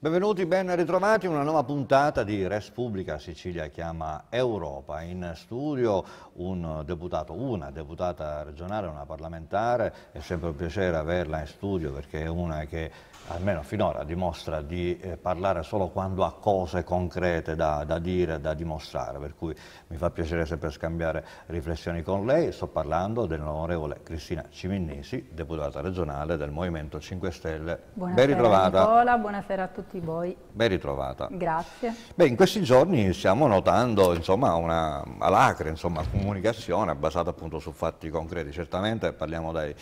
Benvenuti, ben ritrovati in una nuova puntata di Res Pubblica Sicilia chiama Europa. In studio un deputato, una deputata regionale, una parlamentare, è sempre un piacere averla in studio perché è una che almeno finora dimostra di eh, parlare solo quando ha cose concrete da, da, dire, da dimostrare, per cui mi fa piacere sempre scambiare riflessioni con lei. Sto parlando dell'onorevole Cristina Ciminnesi, deputata regionale del Movimento 5 Stelle. Buonasera ben ritrovata. Nicola, buonasera a tutti tutti voi. Ben ritrovata. Grazie. Beh, in questi giorni stiamo notando insomma, una alacre insomma, comunicazione basata appunto su fatti concreti. Certamente dai,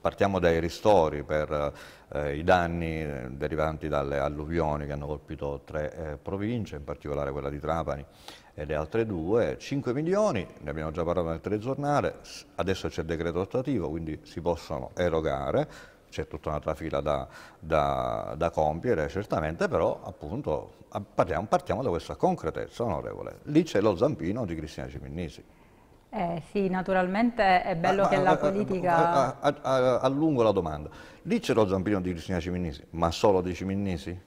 partiamo dai ristori per eh, i danni eh, derivanti dalle alluvioni che hanno colpito tre eh, province, in particolare quella di Trapani e le altre due, 5 milioni, ne abbiamo già parlato nel telegiornale, adesso c'è il decreto attuativo, quindi si possono erogare, c'è tutta un'altra fila da, da, da, compiere certamente, però appunto parliamo, partiamo da questa concretezza onorevole. Lì c'è lo zampino di Cristina Ciminnisi. Eh, sì, naturalmente è ah, bello ah, che ma, la eh, eh, politica... Eh, allungo la domanda. Lì c'è lo zampino di Cristina Ciminnisi, ma solo di Ciminnisi?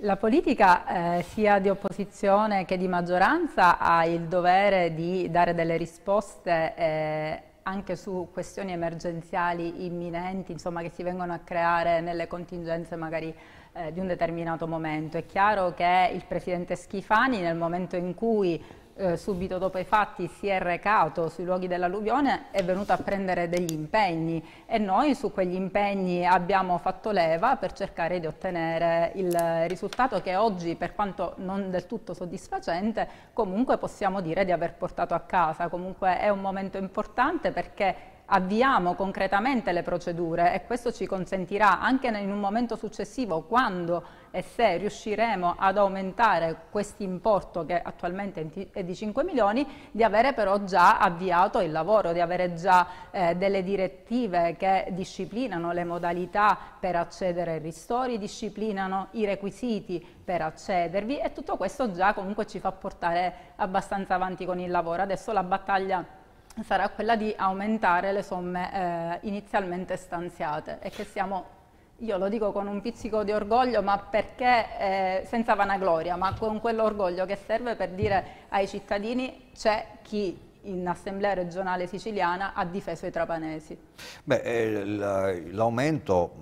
La politica eh, sia di opposizione che di maggioranza ha il dovere di dare delle risposte eh, anche su questioni emergenziali imminenti, insomma, che si vengono a creare nelle contingenze magari eh, di un determinato momento. È chiaro che il Presidente Schifani nel momento in cui eh, subito dopo i fatti si è recato sui luoghi dell'alluvione è venuto a prendere degli impegni e noi su quegli impegni abbiamo fatto leva per cercare di ottenere il risultato che oggi per quanto non del tutto soddisfacente comunque possiamo dire di aver portato a casa comunque è un momento importante perché avviamo concretamente le procedure e questo ci consentirà anche in un momento successivo, quando e se riusciremo ad aumentare questo importo che attualmente è di 5 milioni, di avere però già avviato il lavoro, di avere già eh, delle direttive che disciplinano le modalità per accedere ai ristori, disciplinano i requisiti per accedervi e tutto questo già comunque ci fa portare abbastanza avanti con il lavoro. Adesso la battaglia sarà quella di aumentare le somme eh, inizialmente stanziate e che siamo io lo dico con un pizzico di orgoglio, ma perché eh, senza vanagloria, ma con quell'orgoglio che serve per dire ai cittadini c'è chi in assemblea regionale siciliana ha difeso i trapanesi. Beh, eh, l'aumento,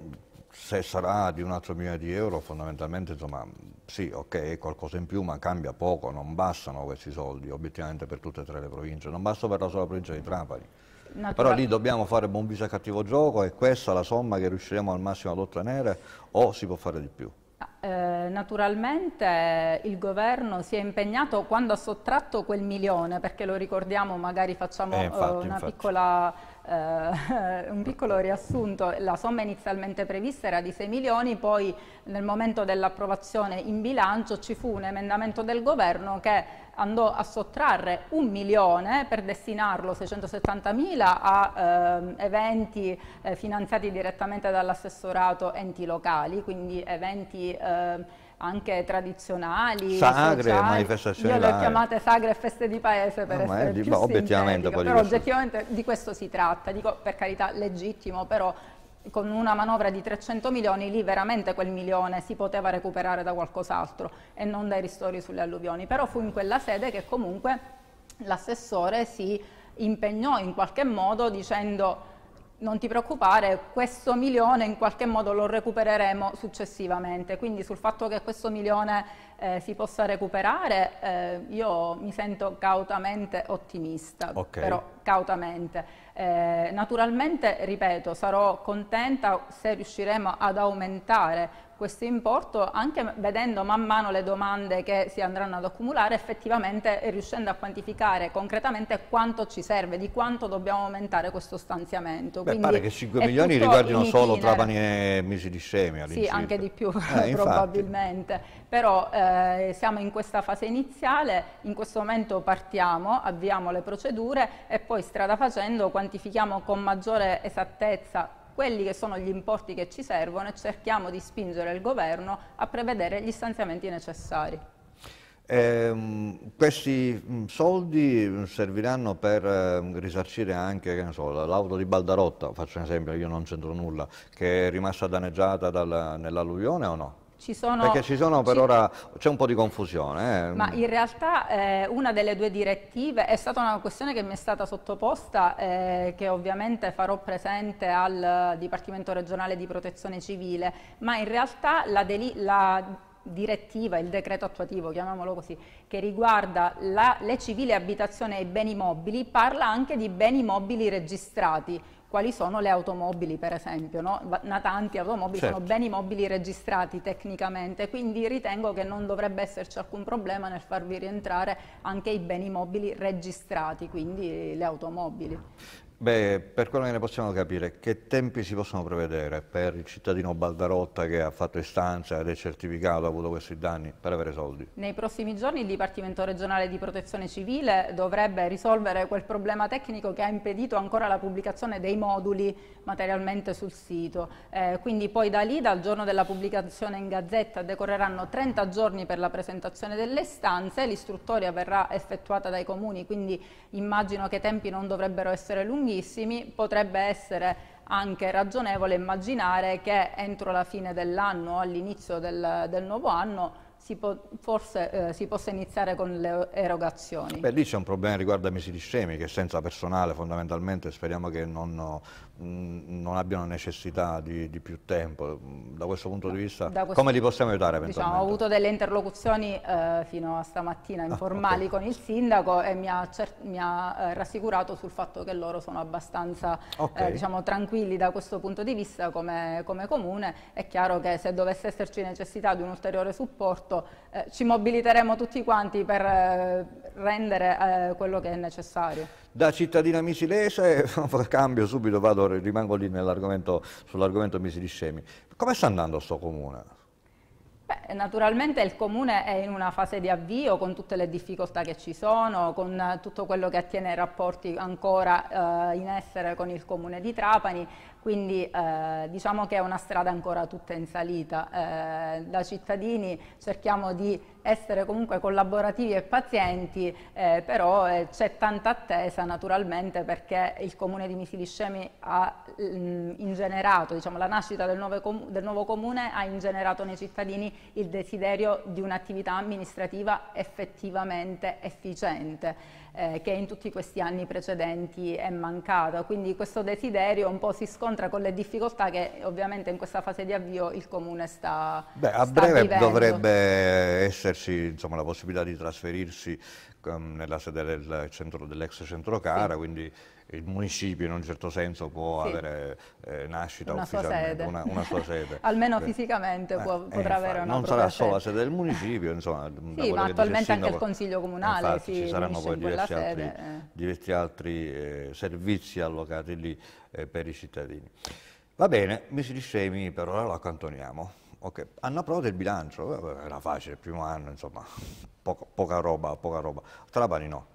se sarà di un altro milione di euro, fondamentalmente insomma, sì, ok, qualcosa in più, ma cambia poco, non bastano questi soldi obiettivamente per tutte e tre le province, non basta per la sola provincia di Trapani. No, Però lì dobbiamo fare buon viso a cattivo gioco e questa è la somma che riusciremo al massimo ad ottenere o si può fare di più. Ah, eh, naturalmente il governo si è impegnato quando ha sottratto quel milione, perché lo ricordiamo, magari facciamo eh, infatti, eh, una infatti. piccola eh, un piccolo riassunto, la somma inizialmente prevista era di 6 milioni, poi nel momento dell'approvazione in bilancio ci fu un emendamento del governo che andò a sottrarre un milione per destinarlo 670 mila a eh, eventi eh, finanziati direttamente dall'assessorato enti locali, quindi eventi ehm, anche tradizionali, sagre, sociali. manifestazioni. Io le ho chiamate sagre e feste di paese per no, essere più obiettivamente, però questo. oggettivamente di questo si tratta, dico per carità legittimo, però con una manovra di 300 milioni lì veramente quel milione si poteva recuperare da qualcos'altro e non dai ristori sulle alluvioni, però fu in quella sede che comunque l'assessore si impegnò in qualche modo dicendo non ti preoccupare, questo milione in qualche modo lo recupereremo successivamente, quindi sul fatto che questo milione eh, si possa recuperare eh, io mi sento cautamente ottimista, okay. però cautamente. Eh, naturalmente, ripeto, sarò contenta se riusciremo ad aumentare questo importo anche vedendo man mano le domande che si andranno ad accumulare effettivamente e riuscendo a quantificare concretamente quanto ci serve, di quanto dobbiamo aumentare questo stanziamento. Beh, pare che 5 milioni riguardino solo Trapani e Misilissemi Sì, anche di più eh, probabilmente, però eh, siamo in questa fase iniziale, in questo momento partiamo, avviamo le procedure e poi strada facendo quantifichiamo con maggiore esattezza quelli che sono gli importi che ci servono e cerchiamo di spingere il governo a prevedere gli stanziamenti necessari. Eh, questi mm, soldi mm, serviranno per ehm, risarcire anche so, l'auto di Baldarotta, faccio un esempio, io non c'entro nulla, che è rimasta danneggiata nell'alluvione o no? Ci sono... Perché ci sono per ci... ora, c'è un po' di confusione. Eh. Ma in realtà eh, una delle due direttive è stata una questione che mi è stata sottoposta, eh, che ovviamente farò presente al Dipartimento regionale di protezione civile, ma in realtà la, la direttiva, il decreto attuativo, chiamiamolo così, che riguarda la, le civili abitazioni e i beni mobili, parla anche di beni mobili registrati, quali sono le automobili per esempio, no? natanti, automobili certo. sono beni mobili registrati tecnicamente, quindi ritengo che non dovrebbe esserci alcun problema nel farvi rientrare anche i beni mobili registrati, quindi le automobili. Beh, per quello che ne possiamo capire, che tempi si possono prevedere per il cittadino Baldarotta che ha fatto istanza ed è certificato, ha avuto questi danni, per avere soldi? Nei prossimi giorni il Dipartimento regionale di protezione civile dovrebbe risolvere quel problema tecnico che ha impedito ancora la pubblicazione dei moduli materialmente sul sito. Eh, quindi poi da lì, dal giorno della pubblicazione in Gazzetta, decorreranno 30 giorni per la presentazione delle istanze, l'istruttoria verrà effettuata dai comuni, quindi immagino che i tempi non dovrebbero essere lunghi lunghissimi, potrebbe essere anche ragionevole immaginare che entro la fine dell'anno o all'inizio del, del nuovo anno si può, forse eh, si possa iniziare con le erogazioni. Beh, lì c'è un problema riguardo a mesi di scemi, che senza personale fondamentalmente speriamo che non, mm, non abbiano necessità di, di, più tempo. Mm, da questo punto di vista, questo, come li possiamo aiutare diciamo, Ho avuto delle interlocuzioni eh, fino a stamattina informali ah, okay. con il sindaco e mi ha, mi ha eh, rassicurato sul fatto che loro sono abbastanza okay. Eh, diciamo, tranquilli da questo punto di vista come, come comune. È chiaro che se dovesse esserci necessità di un ulteriore supporto prodotto, eh, ci mobiliteremo tutti quanti per eh, rendere eh, quello che è necessario. Da cittadina misilese, cambio subito, vado, rimango lì sull'argomento misiliscemi. Come sta andando questo comune? Beh, naturalmente il comune è in una fase di avvio con tutte le difficoltà che ci sono, con tutto quello che attiene ai rapporti ancora eh, in essere con il comune di Trapani, quindi eh, diciamo che è una strada ancora tutta in salita. Eh, da cittadini cerchiamo di essere comunque collaborativi e pazienti, eh, però eh, c'è tanta attesa naturalmente perché il comune di Misiliscemi ha mh, mm, ingenerato, diciamo la nascita del nuovo, del nuovo comune ha ingenerato nei cittadini il desiderio di un'attività amministrativa effettivamente efficiente. Eh, che in tutti questi anni precedenti è mancata, quindi questo desiderio un po' si scontra incontra con le difficoltà che ovviamente in questa fase di avvio il Comune sta Beh, a sta breve vivendo. dovrebbe esserci insomma, la possibilità di trasferirsi um, nella sede del centro, dell'ex centro Cara, sì. quindi il municipio in un certo senso può sì. avere eh, nascita una ufficialmente, sua una, una, sua sede. Almeno Beh. fisicamente eh, può, eh, potrà infatti, avere una sede. Non sarà solo la sede del municipio, insomma. sì, ma attualmente sindaco, anche il Consiglio Comunale infatti, ci saranno poi diversi altri, sede, eh. diversi altri eh, servizi allocati lì per i cittadini. Va bene, mesi di semi per ora lo accantoniamo. Okay. Hanno approvato il bilancio, era facile, il primo anno, insomma, poca, poca roba, poca roba. Trapani no,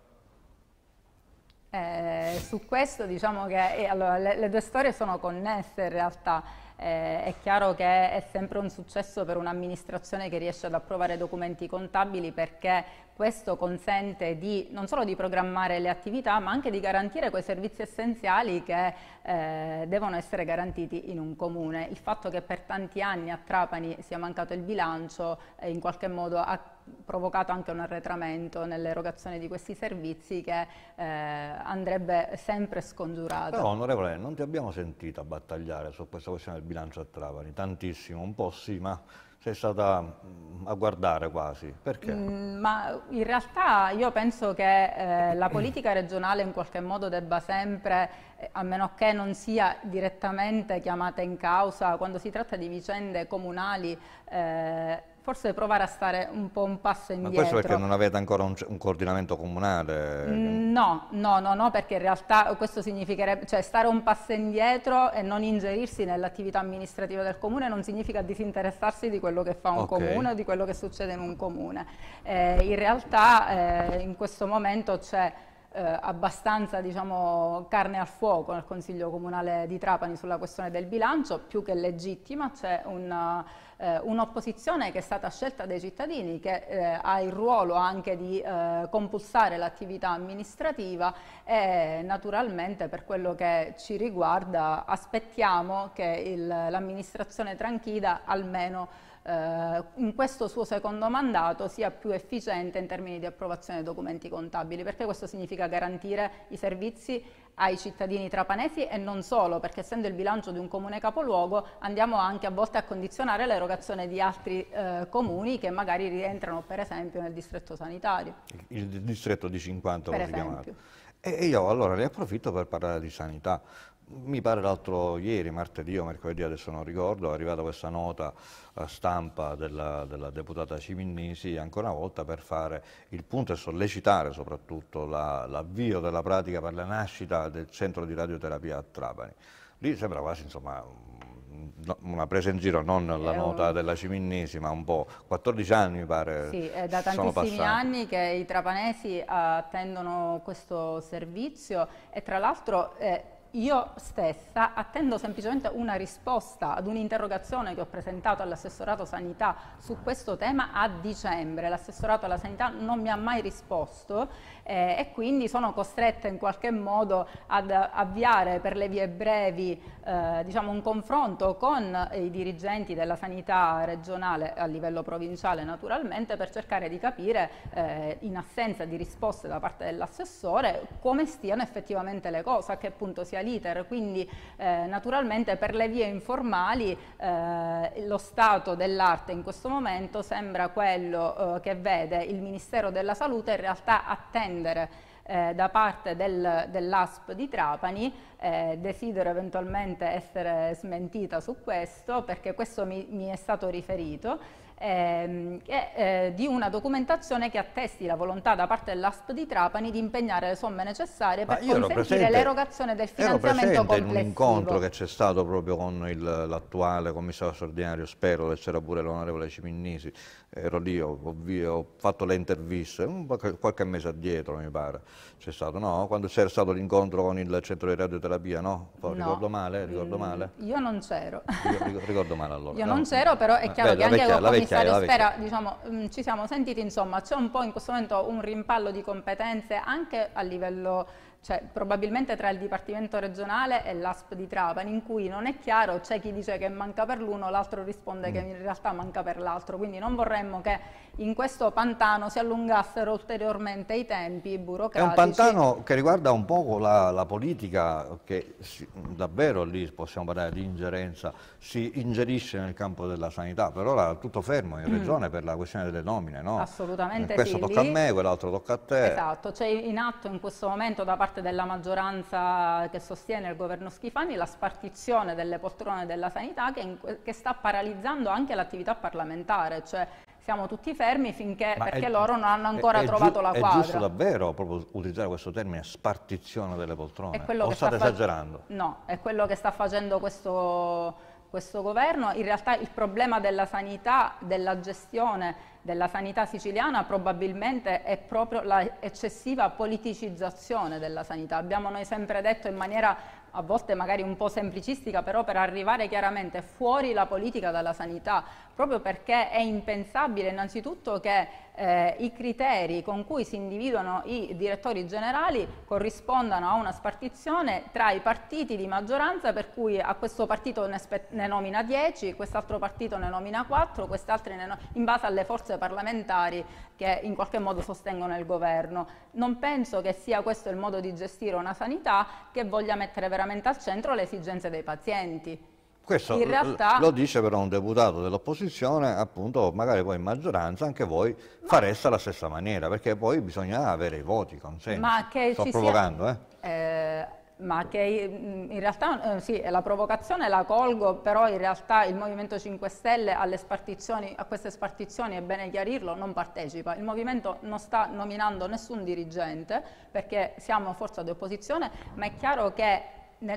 eh, su questo diciamo che eh, allora, le, le, due storie sono connesse in realtà, eh, è chiaro che è sempre un successo per un'amministrazione che riesce ad approvare documenti contabili perché questo consente di, non solo di programmare le attività ma anche di garantire quei servizi essenziali che eh, devono essere garantiti in un comune. Il fatto che per tanti anni a Trapani sia mancato il bilancio eh, in qualche modo ha provocato anche un arretramento nell'erogazione di questi servizi che eh, andrebbe sempre scongiurato. Però onorevole, non ti abbiamo sentita battagliare su questa questione del bilancio a Trapani, tantissimo, un po' sì, ma sei stata mm, a guardare quasi, perché? Mm, ma in realtà io penso che eh, la politica regionale in qualche modo debba sempre, eh, a meno che non sia direttamente chiamata in causa, quando si tratta di vicende comunali, eh, Forse provare a stare un po' un passo indietro. Ma questo perché non avete ancora un, un coordinamento comunale? Mm, no, no, no, no, perché in realtà questo significherebbe, cioè stare un passo indietro e non ingerirsi nell'attività amministrativa del comune non significa disinteressarsi di quello che fa un okay. comune o di quello che succede in un comune. Eh, in realtà eh, in questo momento c'è eh, abbastanza diciamo, carne al fuoco nel Consiglio Comunale di Trapani sulla questione del bilancio, più che legittima, c'è eh, un'opposizione eh, un che è stata scelta dai cittadini, che eh, ha il ruolo anche di eh, compulsare l'attività amministrativa e naturalmente per quello che ci riguarda aspettiamo che l'amministrazione tranchida almeno eh, in questo suo secondo mandato sia più efficiente in termini di approvazione dei documenti contabili, perché questo significa garantire i servizi ai cittadini trapanesi e non solo, perché essendo il bilancio di un comune capoluogo andiamo anche a volte a condizionare l'erogazione di altri eh, comuni che magari rientrano per esempio nel distretto sanitario. Il distretto di 50 per si chiama? E io allora ne approfitto per parlare di sanità mi pare l'altro ieri, martedì o mercoledì, adesso non ricordo, è arrivata questa nota eh, stampa della, della, deputata Ciminnisi ancora una volta per fare il punto e sollecitare soprattutto l'avvio la, della pratica per la nascita del centro di radioterapia a Trapani. Lì sembra quasi insomma, mm, una presa in giro, non la nota della Ciminnisi, ma un po', 14 anni mi pare. Sì, è da tantissimi anni che i trapanesi attendono questo servizio e tra l'altro eh, io stessa attendo semplicemente una risposta ad un'interrogazione che ho presentato all'assessorato sanità su questo tema a dicembre. L'assessorato alla sanità non mi ha mai risposto eh, e quindi sono costrette in qualche modo ad avviare per le vie brevi eh, diciamo un confronto con i dirigenti della sanità regionale a livello provinciale naturalmente per cercare di capire eh, in assenza di risposte da parte dell'assessore come stiano effettivamente le cose, a che punto sia l'iter, quindi eh, naturalmente per le vie informali eh, lo stato dell'arte in questo momento sembra quello eh, che vede il Ministero della Salute in realtà attende attendere eh, da parte del, dell'ASP di Trapani, eh, desidero eventualmente essere smentita su questo perché questo mi, mi è stato riferito, ehm, eh, di una documentazione che attesti la volontà da parte dell'ASP di Trapani di impegnare le somme necessarie per consentire presente, l'erogazione del finanziamento complessivo. Ero presente in un incontro che c'è stato proprio con l'attuale commissario straordinario Spero, che c'era pure l'onorevole Ciminnisi, ero lì, ho, ho, ho fatto le interviste, un, qualche mese addietro mi pare. C'è stato, no? Quando c'era stato l'incontro con il centro di radioterapia, no? Poi, no. Ricordo male, ricordo mm, male. Io non c'ero. Ricordo, male allora. Io no? non c'ero, però è eh, chiaro Beh, che anche con il commissario Spera, diciamo, mh, mm, ci siamo sentiti, insomma, c'è un po' in questo momento un rimpallo di competenze anche a livello cioè probabilmente tra il Dipartimento regionale e l'ASP di Trapani, in cui non è chiaro, c'è chi dice che manca per l'uno, l'altro risponde mm. che in realtà manca per l'altro, quindi non vorremmo che in questo pantano si allungassero ulteriormente i tempi burocratici. È un pantano che riguarda un po' la, la politica, che si, davvero lì possiamo parlare di ingerenza, si ingerisce nel campo della sanità, per ora tutto fermo in mm. regione mm. per la questione delle nomine, no? Assolutamente Questo sì, tocca lì... a me, quell'altro tocca a te. Esatto, c'è in atto in questo momento da parte della maggioranza che sostiene il governo Schifani la spartizione delle poltrone della sanità che, in, che sta paralizzando anche l'attività parlamentare, cioè siamo tutti fermi finché, perché è, loro non hanno ancora è, trovato è la quadra. È giusto davvero proprio utilizzare questo termine spartizione delle poltrone? È O state esagerando? No, è quello che sta facendo questo, questo governo. In realtà il problema della sanità, della gestione della sanità siciliana probabilmente è proprio l'eccessiva politicizzazione della sanità. Abbiamo noi sempre detto in maniera a volte magari un po' semplicistica, però per arrivare chiaramente fuori la politica dalla sanità, proprio perché è impensabile innanzitutto che eh, i criteri con cui si individuano i direttori generali corrispondano a una spartizione tra i partiti di maggioranza per cui a questo partito ne, ne nomina 10, quest'altro partito ne nomina 4, quest'altro in base alle forze parlamentari che in qualche modo sostengono il governo non penso che sia questo il modo di gestire una sanità che voglia mettere veramente al centro le esigenze dei pazienti. Questo realtà, lo dice però un deputato dell'opposizione, appunto, magari poi in maggioranza anche voi ma, fareste alla stessa maniera, perché poi bisogna avere i voti, consenso. Ma che Sto provocando, sia, eh? eh ma che mm, in realtà eh, sì, la provocazione la colgo, però in realtà il Movimento 5 Stelle a queste spartizioni, è bene chiarirlo, non partecipa. Il Movimento non sta nominando nessun dirigente perché siamo forza di opposizione, ma è chiaro che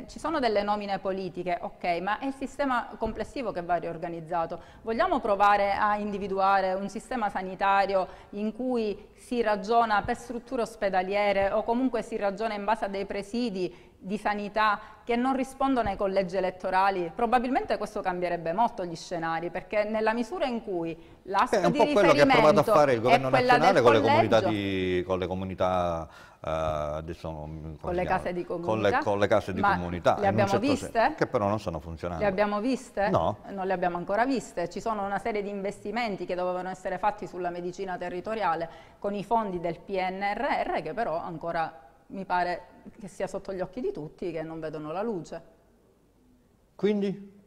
ci sono delle nomine politiche, ok, ma è il sistema complessivo che va riorganizzato. Vogliamo provare a individuare un sistema sanitario in cui si ragiona per strutture ospedaliere o comunque si ragiona in base a dei presidi di sanità che non rispondono ai collegi elettorali, probabilmente questo cambierebbe molto gli scenari, perché nella misura in cui l'asta di riferimento è quello che ha provato a fare il governo nazionale con, collegio, le comunità di, con le comunità eh, adesso, con, le case di comunità, con le, con le case di comunità le abbiamo certo viste? Senso, che però non sono funzionando. Le abbiamo viste? No. Non le abbiamo ancora viste. Ci sono una serie di investimenti che dovevano essere fatti sulla medicina territoriale con i fondi del PNRR che però ancora mi pare che sia sotto gli occhi di tutti che non vedono la luce. Quindi?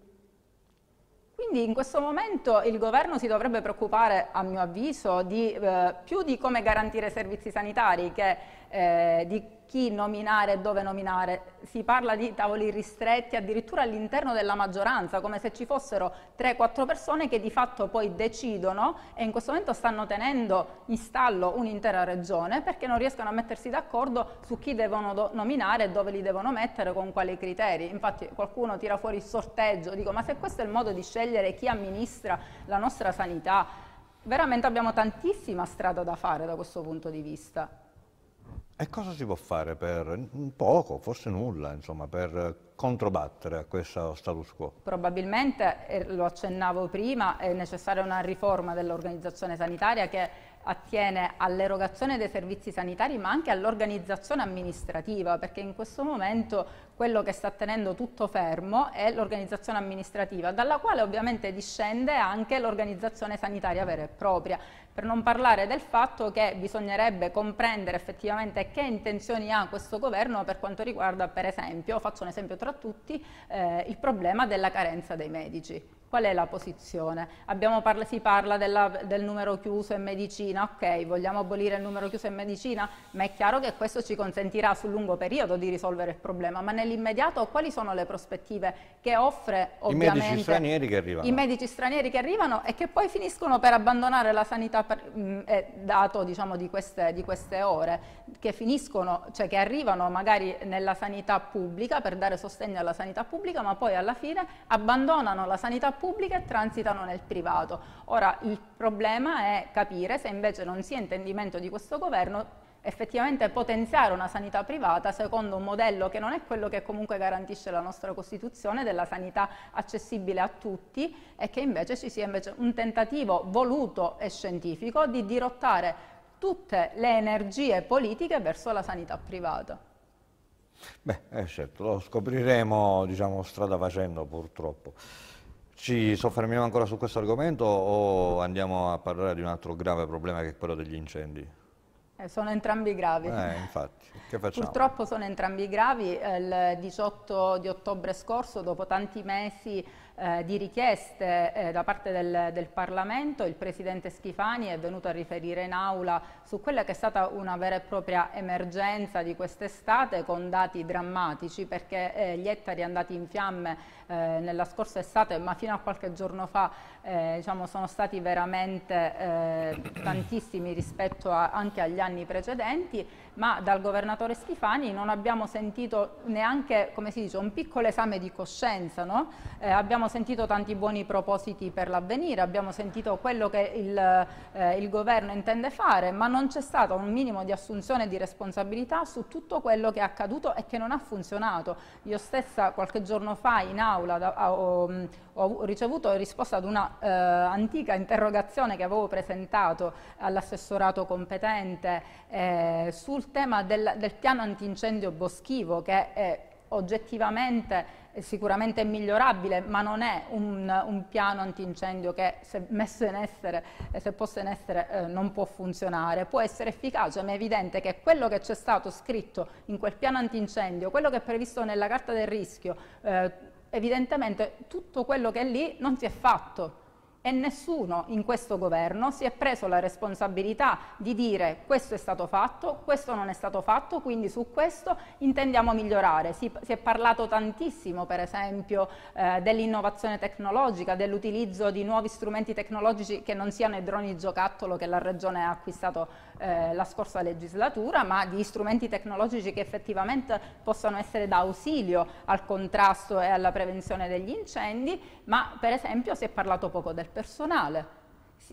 Quindi in questo momento il governo si dovrebbe preoccupare, a mio avviso, di, eh, più di come garantire servizi sanitari che eh, di chi nominare e dove nominare, si parla di tavoli ristretti addirittura all'interno della maggioranza, come se ci fossero 3-4 persone che di fatto poi decidono e in questo momento stanno tenendo in stallo un'intera regione perché non riescono a mettersi d'accordo su chi devono nominare e dove li devono mettere, con quali criteri. Infatti qualcuno tira fuori il sorteggio, dico ma se questo è il modo di scegliere chi amministra la nostra sanità, veramente abbiamo tantissima strada da fare da questo punto di vista. E cosa si può fare per mm, poco, forse nulla, insomma, per controbattere a questo status quo? Probabilmente, lo accennavo prima, è necessaria una riforma dell'organizzazione sanitaria che attiene all'erogazione dei servizi sanitari ma anche all'organizzazione amministrativa perché in questo momento quello che sta tenendo tutto fermo è l'organizzazione amministrativa dalla quale ovviamente discende anche l'organizzazione sanitaria vera e propria per non parlare del fatto che bisognerebbe comprendere effettivamente che intenzioni ha questo governo per quanto riguarda, per esempio, faccio un esempio tra tutti, eh, il problema della carenza dei medici. Qual è la posizione? Parla, si parla della, del numero chiuso in medicina, ok, vogliamo abolire il numero chiuso in medicina, ma è chiaro che questo ci consentirà sul lungo periodo di risolvere il problema, ma nell'immediato quali sono le prospettive che offre ovviamente... I medici stranieri che arrivano. I medici stranieri che arrivano e che poi finiscono per abbandonare la sanità, per, mh, mm, eh, dato diciamo, di, queste, di queste ore, che finiscono, cioè che arrivano magari nella sanità pubblica per dare sostegno alla sanità pubblica, ma poi alla fine abbandonano la sanità pubblica pubblica e transitano nel privato. Ora il problema è capire se invece non sia intendimento di questo governo effettivamente potenziare una sanità privata secondo un modello che non è quello che comunque garantisce la nostra Costituzione della sanità accessibile a tutti e che invece ci sia invece un tentativo voluto e scientifico di dirottare tutte le energie politiche verso la sanità privata. Beh, eh certo, lo scopriremo diciamo, strada facendo purtroppo. Ci soffermiamo ancora su questo argomento o andiamo a parlare di un altro grave problema che è quello degli incendi? Eh, sono entrambi gravi. Eh, infatti, che facciamo? Purtroppo sono entrambi gravi. Eh, il 18 di ottobre scorso, dopo tanti mesi eh, di richieste eh, da parte del, del, Parlamento, il Presidente Schifani è venuto a riferire in aula su quella che è stata una vera e propria emergenza di quest'estate con dati drammatici perché eh, gli ettari andati in fiamme eh, nella scorsa estate ma fino a qualche giorno fa eh, diciamo, sono stati veramente eh, tantissimi rispetto a, anche agli anni precedenti, ma dal governatore Schifani non abbiamo sentito neanche, come si dice, un piccolo esame di coscienza, no? eh, abbiamo sentito tanti buoni propositi per l'avvenire, abbiamo sentito quello che il, eh, il governo intende fare, ma non c'è stato un minimo di assunzione di responsabilità su tutto quello che è accaduto e che non ha funzionato. Io stessa qualche giorno fa in aula da, ho, ho ricevuto risposta ad una eh, antica interrogazione che avevo presentato all'assessorato competente eh, sul tema del, del, piano antincendio boschivo che è oggettivamente sicuramente è migliorabile, ma non è un, un, piano antincendio che se messo in essere, eh, se posto in essere, eh, non può funzionare. Può essere efficace, ma è evidente che quello che c'è stato scritto in quel piano antincendio, quello che è previsto nella carta del rischio, eh, evidentemente tutto quello che è lì non si è fatto e nessuno in questo governo si è preso la responsabilità di dire questo è stato fatto, questo non è stato fatto, quindi su questo intendiamo migliorare. Si, si è parlato tantissimo per esempio eh, dell'innovazione tecnologica, dell'utilizzo di nuovi strumenti tecnologici che non siano i droni giocattolo che la Regione ha acquistato eh, la scorsa legislatura, ma di strumenti tecnologici che effettivamente possano essere da ausilio al contrasto e alla prevenzione degli incendi, ma per esempio si è parlato poco del personale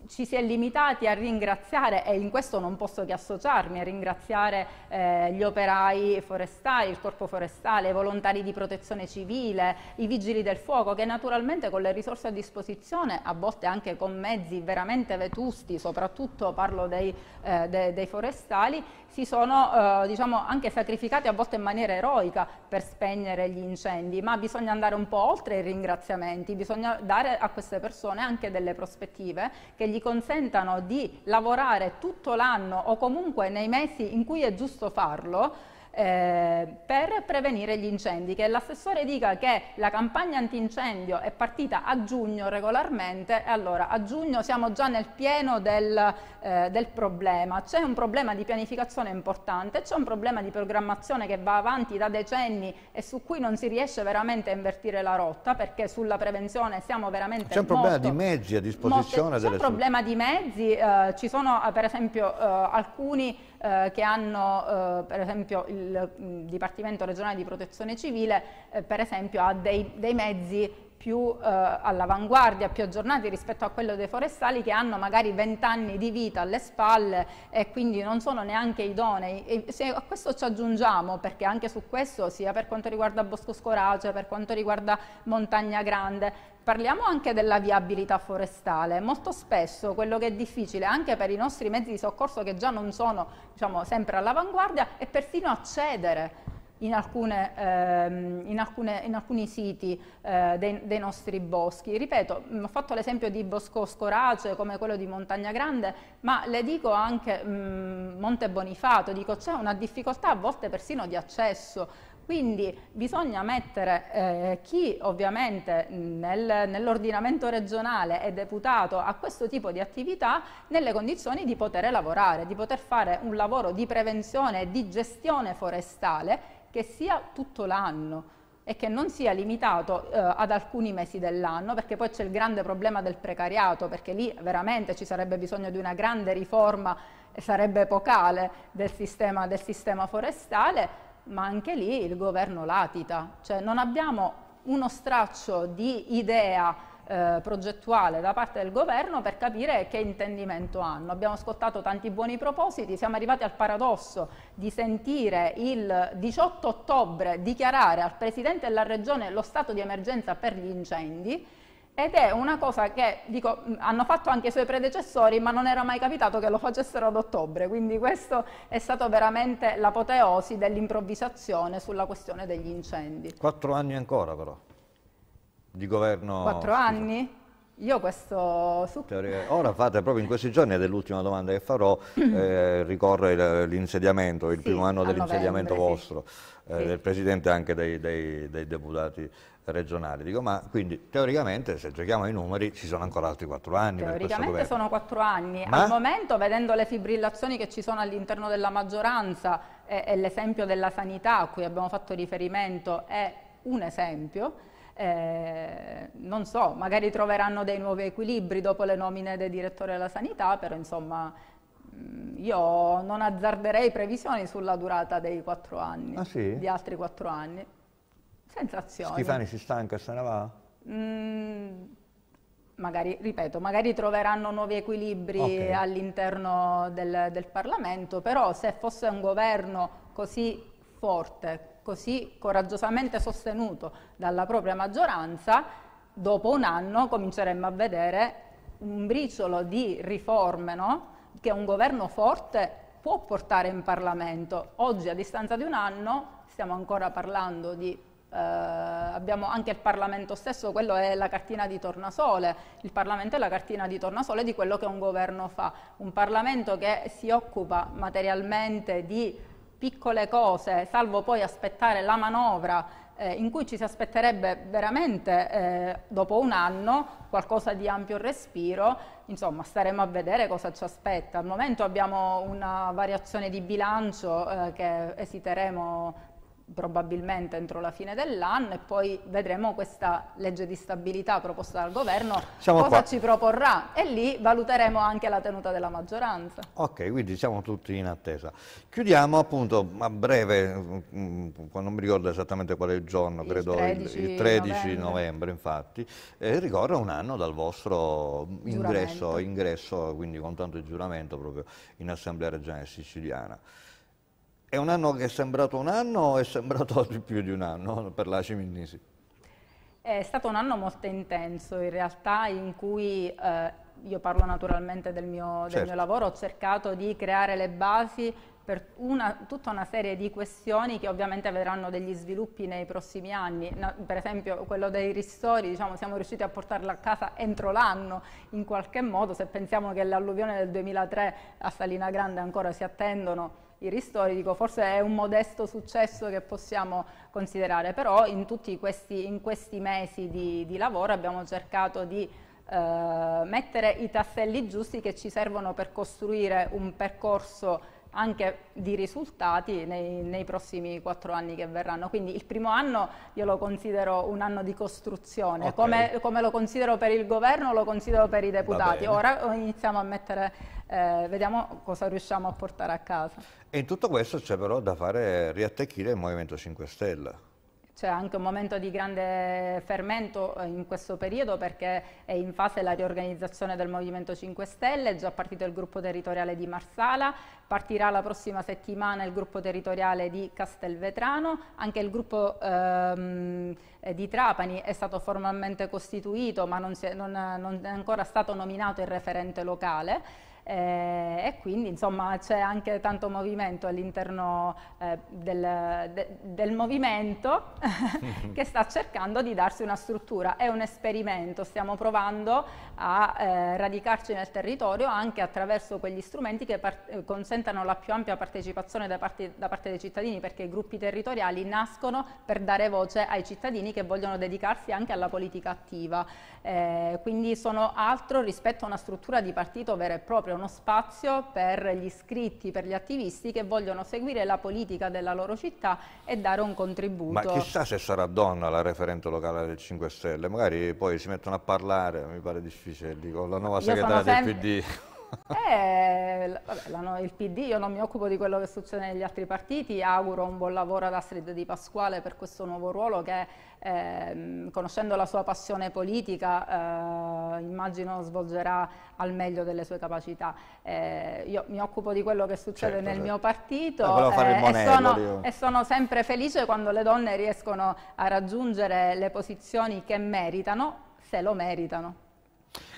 ci si è limitati a ringraziare, e in questo non posso che associarmi, a ringraziare eh, gli operai forestali, il corpo forestale, i volontari di protezione civile, i vigili del fuoco, che naturalmente con le risorse a disposizione, a volte anche con mezzi veramente vetusti, soprattutto parlo dei, eh, de, dei forestali, si sono eh, diciamo, anche sacrificati a volte in maniera eroica per spegnere gli incendi, ma bisogna andare un po' oltre i ringraziamenti, bisogna dare a queste persone anche delle prospettive che che gli consentano di lavorare tutto l'anno o comunque nei mesi in cui è giusto farlo eh, per prevenire gli incendi. Che l'assessore dica che la campagna antincendio è partita a giugno regolarmente e allora a giugno siamo già nel pieno del, eh, del problema. C'è un problema di pianificazione importante, c'è un problema di programmazione che va avanti da decenni e su cui non si riesce veramente a invertire la rotta perché sulla prevenzione siamo veramente... C'è un problema molto, di mezzi a disposizione. C'è un problema di mezzi, eh, ci sono eh, per esempio eh, alcuni eh, che hanno eh, per esempio il mm, Dipartimento regionale di protezione civile eh, per esempio ha dei, dei mezzi più eh, all'avanguardia, più aggiornati rispetto a quello dei forestali che hanno magari 20 anni di vita alle spalle e quindi non sono neanche idonei. E se a questo ci aggiungiamo, perché anche su questo, sia per quanto riguarda Bosco Scorace, per quanto riguarda Montagna Grande, parliamo anche della viabilità forestale. Molto spesso quello che è difficile anche per i nostri mezzi di soccorso che già non sono diciamo, sempre all'avanguardia è persino accedere in, alcune, ehm, in, alcune, in alcuni siti eh, dei, dei, nostri boschi. Ripeto, mh, mm, ho fatto l'esempio di Bosco Scorace come quello di Montagna Grande, ma le dico anche mh, mm, Monte Bonifato, dico c'è una difficoltà a volte persino di accesso. Quindi bisogna mettere eh, chi ovviamente mm, nel, nell'ordinamento regionale è deputato a questo tipo di attività nelle condizioni di poter lavorare, di poter fare un lavoro di prevenzione e di gestione forestale che sia tutto l'anno e che non sia limitato eh, ad alcuni mesi dell'anno, perché poi c'è il grande problema del precariato, perché lì veramente ci sarebbe bisogno di una grande riforma, sarebbe epocale, del sistema, del sistema forestale, ma anche lì il governo latita, cioè non abbiamo uno straccio di idea eh, progettuale da parte del governo per capire che intendimento hanno. Abbiamo ascoltato tanti buoni propositi, siamo arrivati al paradosso di sentire il 18 ottobre dichiarare al Presidente della Regione lo stato di emergenza per gli incendi ed è una cosa che dico, hanno fatto anche i suoi predecessori, ma non era mai capitato che lo facessero ad ottobre, quindi questo è stato veramente l'apoteosi dell'improvvisazione sulla questione degli incendi. Quattro anni ancora però di governo... Quattro anni? Io questo... Ora fate proprio in questi giorni, ed è l'ultima domanda che farò, eh, ricorre l'insediamento, il sì, primo anno dell'insediamento vostro, sì. Eh, sì. del Presidente e anche dei, dei, dei, deputati regionali. Dico, ma quindi teoricamente se giochiamo ai numeri ci sono ancora altri quattro anni Teoricamente sono quattro anni. Ma? Al momento, vedendo le fibrillazioni che ci sono all'interno della maggioranza e, e l'esempio della sanità a cui abbiamo fatto riferimento è un esempio, eh, non so, magari troveranno dei nuovi equilibri dopo le nomine del direttore della sanità, però insomma mm, io non azzarderei previsioni sulla durata dei quattro anni, ah, sì? di altri quattro anni. Sensazione. Stefani si stanca, se ne va? Mm, magari, ripeto, magari troveranno nuovi equilibri okay. all'interno del, del Parlamento, però se fosse un governo così forte, così coraggiosamente sostenuto dalla propria maggioranza, dopo un anno cominceremmo a vedere un briciolo di riforme no? che un governo forte può portare in Parlamento. Oggi, a distanza di un anno, stiamo ancora parlando di... Eh, abbiamo anche il Parlamento stesso, quello è la cartina di tornasole, il Parlamento è la cartina di tornasole di quello che un governo fa, un Parlamento che si occupa materialmente di piccole cose, salvo poi aspettare la manovra eh, in cui ci si aspetterebbe veramente eh, dopo un anno qualcosa di ampio respiro, insomma staremo a vedere cosa ci aspetta. Al momento abbiamo una variazione di bilancio eh, che esiteremo probabilmente entro la fine dell'anno e poi vedremo questa legge di stabilità proposta dal governo siamo cosa qua. ci proporrà e lì valuteremo anche la tenuta della maggioranza. Ok, quindi siamo tutti in attesa. Chiudiamo appunto a breve, mm, non mi ricordo esattamente quale giorno, il credo 13 il, il 13 novembre, novembre infatti, eh, ricorre un anno dal vostro ingresso, ingresso, quindi con tanto di giuramento proprio in Assemblea Regionale Siciliana. È un anno che è sembrato un anno o è sembrato di più di un anno per la Ciminisi? È stato un anno molto intenso in realtà in cui, eh, io parlo naturalmente del mio, certo. mio lavoro, ho cercato di creare le basi per una, tutta una serie di questioni che ovviamente vedranno degli sviluppi nei prossimi anni, no, per esempio quello dei ristori, diciamo, siamo riusciti a portarlo a casa entro l'anno in qualche modo, se pensiamo che l'alluvione del 2003 a Salina Grande ancora si attendono i ristori, dico forse è un modesto successo che possiamo considerare, però in tutti questi, in questi mesi di, di lavoro abbiamo cercato di eh, mettere i tasselli giusti che ci servono per costruire un percorso anche di risultati nei, nei prossimi quattro anni che verranno. Quindi il primo anno io lo considero un anno di costruzione, okay. come, come, lo considero per il governo lo considero per i deputati. Ora iniziamo a mettere, eh, vediamo cosa riusciamo a portare a casa. E in tutto questo c'è però da fare riattecchire il Movimento 5 Stelle. C'è anche un momento di grande fermento eh, in questo periodo perché è in fase la riorganizzazione del Movimento 5 Stelle, è già partito il gruppo territoriale di Marsala, partirà la prossima settimana il gruppo territoriale di Castelvetrano, anche il gruppo ehm, eh, di Trapani è stato formalmente costituito ma non è, non, non è ancora stato nominato il referente locale eh, e quindi insomma c'è anche tanto movimento all'interno eh, del, de, del, movimento che sta cercando di darsi una struttura. È un esperimento, stiamo provando a eh, radicarci nel territorio anche attraverso quegli strumenti che eh, consentano la più ampia partecipazione da parte, da parte dei cittadini perché i gruppi territoriali nascono per dare voce ai cittadini che vogliono dedicarsi anche alla politica attiva. Eh, quindi sono altro rispetto a una struttura di partito vera e propria offre uno spazio per gli iscritti, per gli attivisti che vogliono seguire la politica della loro città e dare un contributo. Ma chissà se sarà donna la referente locale del 5 Stelle, magari poi si mettono a parlare, mi pare difficile, con la nuova Io segretaria del PD eh, vabbè, la, il PD, io non mi occupo di quello che succede negli altri partiti, auguro un buon lavoro ad Astrid Di Pasquale per questo nuovo ruolo che, eh, conoscendo la sua passione politica, eh, immagino svolgerà al meglio delle sue capacità. Eh, io mi occupo di quello che succede certo, nel certo. mio partito eh, eh, e sono, e sono sempre felice quando le donne riescono a raggiungere le posizioni che meritano, se lo meritano.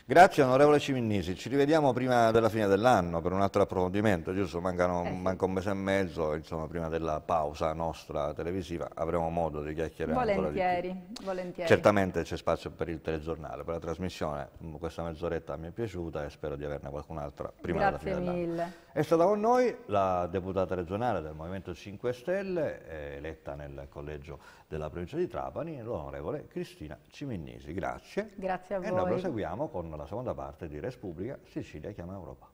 Grazie onorevole Ciminnisi, ci rivediamo prima della fine dell'anno per un altro approfondimento, giusto? Mancano, eh. Manca un mese e mezzo, insomma prima della pausa nostra televisiva avremo modo di chiacchierare. Volentieri, di volentieri. Certamente c'è spazio per il telegiornale, per la trasmissione, questa mezz'oretta mi è piaciuta e spero di averne qualcun'altra prima Grazie della fine dell'anno. Grazie mille. È stata con noi la deputata regionale del Movimento 5 Stelle, eh, eletta nel collegio della provincia di Trapani, l'onorevole Cristina Ciminnisi. Grazie. Grazie a voi. E noi proseguiamo con la seconda parte di Respubblica Sicilia chiama Europa.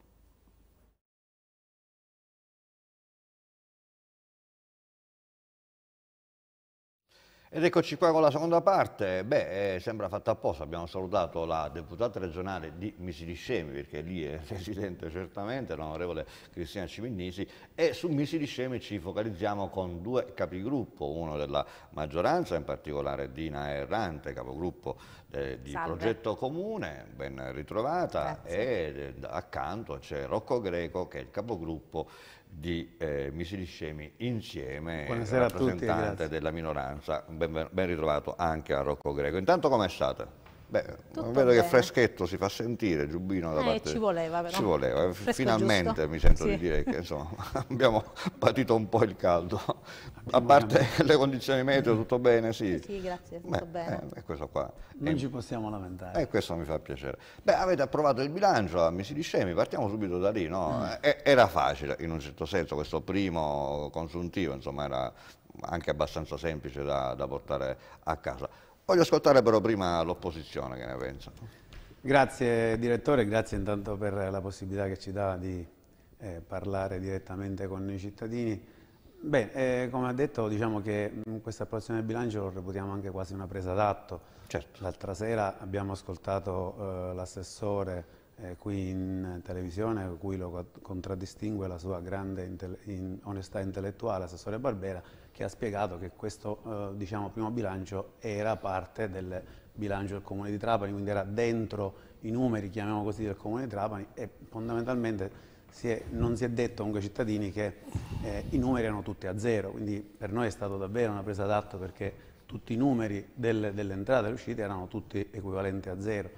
Ed eccoci qua con la seconda parte, beh, eh, sembra fatta apposta, abbiamo salutato la deputata regionale di Misiliscemi, perché lì è residente certamente, l'onorevole Cristina Ciminnisi, e su Misiliscemi ci focalizziamo con due capigruppo, uno della maggioranza, in particolare Dina Errante, capogruppo de, eh, di Salve. Progetto Comune, ben ritrovata, Grazie. e eh, accanto c'è Rocco Greco che è il capogruppo di eh, Misili Scemi insieme Buonasera rappresentante tutti, della minoranza. Ben, ben ritrovato anche a Rocco Greco. Intanto come state? Beh, Tutto vedo bene. che freschetto si fa sentire Giubbino da eh, parte... ci voleva però. Ci voleva, eh, Fresco finalmente giusto. mi sento sì. di dire che insomma, abbiamo patito un po' il caldo. A parte le condizioni meteo, tutto bene? Sì, sì, eh sì grazie, tutto Beh, bene. Eh, questo qua. Non e, ci possiamo lamentare. E eh, questo mi fa piacere. Beh, avete approvato il bilancio a ah, misi di scemi, partiamo subito da lì, no? mm. e, era facile, in un certo senso, questo primo consuntivo, insomma, era anche abbastanza semplice da, da portare a casa. Voglio ascoltare però prima l'opposizione che ne pensa. Grazie direttore, grazie intanto per la possibilità che ci dà di eh, parlare direttamente con i cittadini. Beh, eh, come ha detto, diciamo che mm, questa approvazione del bilancio lo reputiamo anche quasi una presa d'atto. Certo. L'altra sera abbiamo ascoltato eh, l'assessore eh, qui in televisione, cui lo contraddistingue la sua grande inte in onestà intellettuale, assessore Barbera, che ha spiegato che questo eh, diciamo, primo bilancio era parte del bilancio del Comune di Trapani, quindi era dentro i numeri, chiamiamo così, del Comune di Trapani e fondamentalmente si è, non si è detto comunque ai cittadini che eh, i numeri erano tutti a zero, quindi per noi è stata davvero una presa d'atto perché tutti i numeri del, delle entrate e delle uscite erano tutti equivalenti a zero.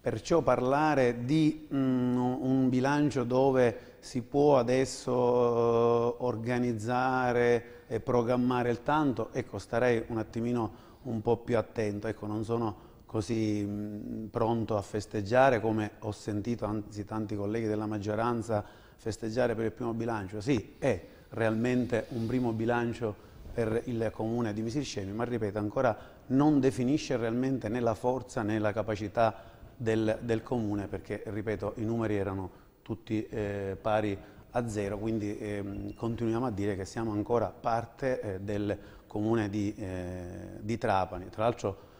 Perciò parlare di mh, mm, un bilancio dove si può adesso eh, organizzare e programmare il tanto, ecco starei un attimino un po' più attento, ecco non sono così pronto a festeggiare come ho sentito anzi tanti colleghi della maggioranza festeggiare per il primo bilancio, sì è realmente un primo bilancio per il comune di Misircemi, ma ripeto ancora non definisce realmente né la forza né la capacità del, del comune perché ripeto i numeri erano tutti eh, pari a zero, quindi eh, continuiamo a dire che siamo ancora parte eh, del comune di, eh, di Trapani. Tra l'altro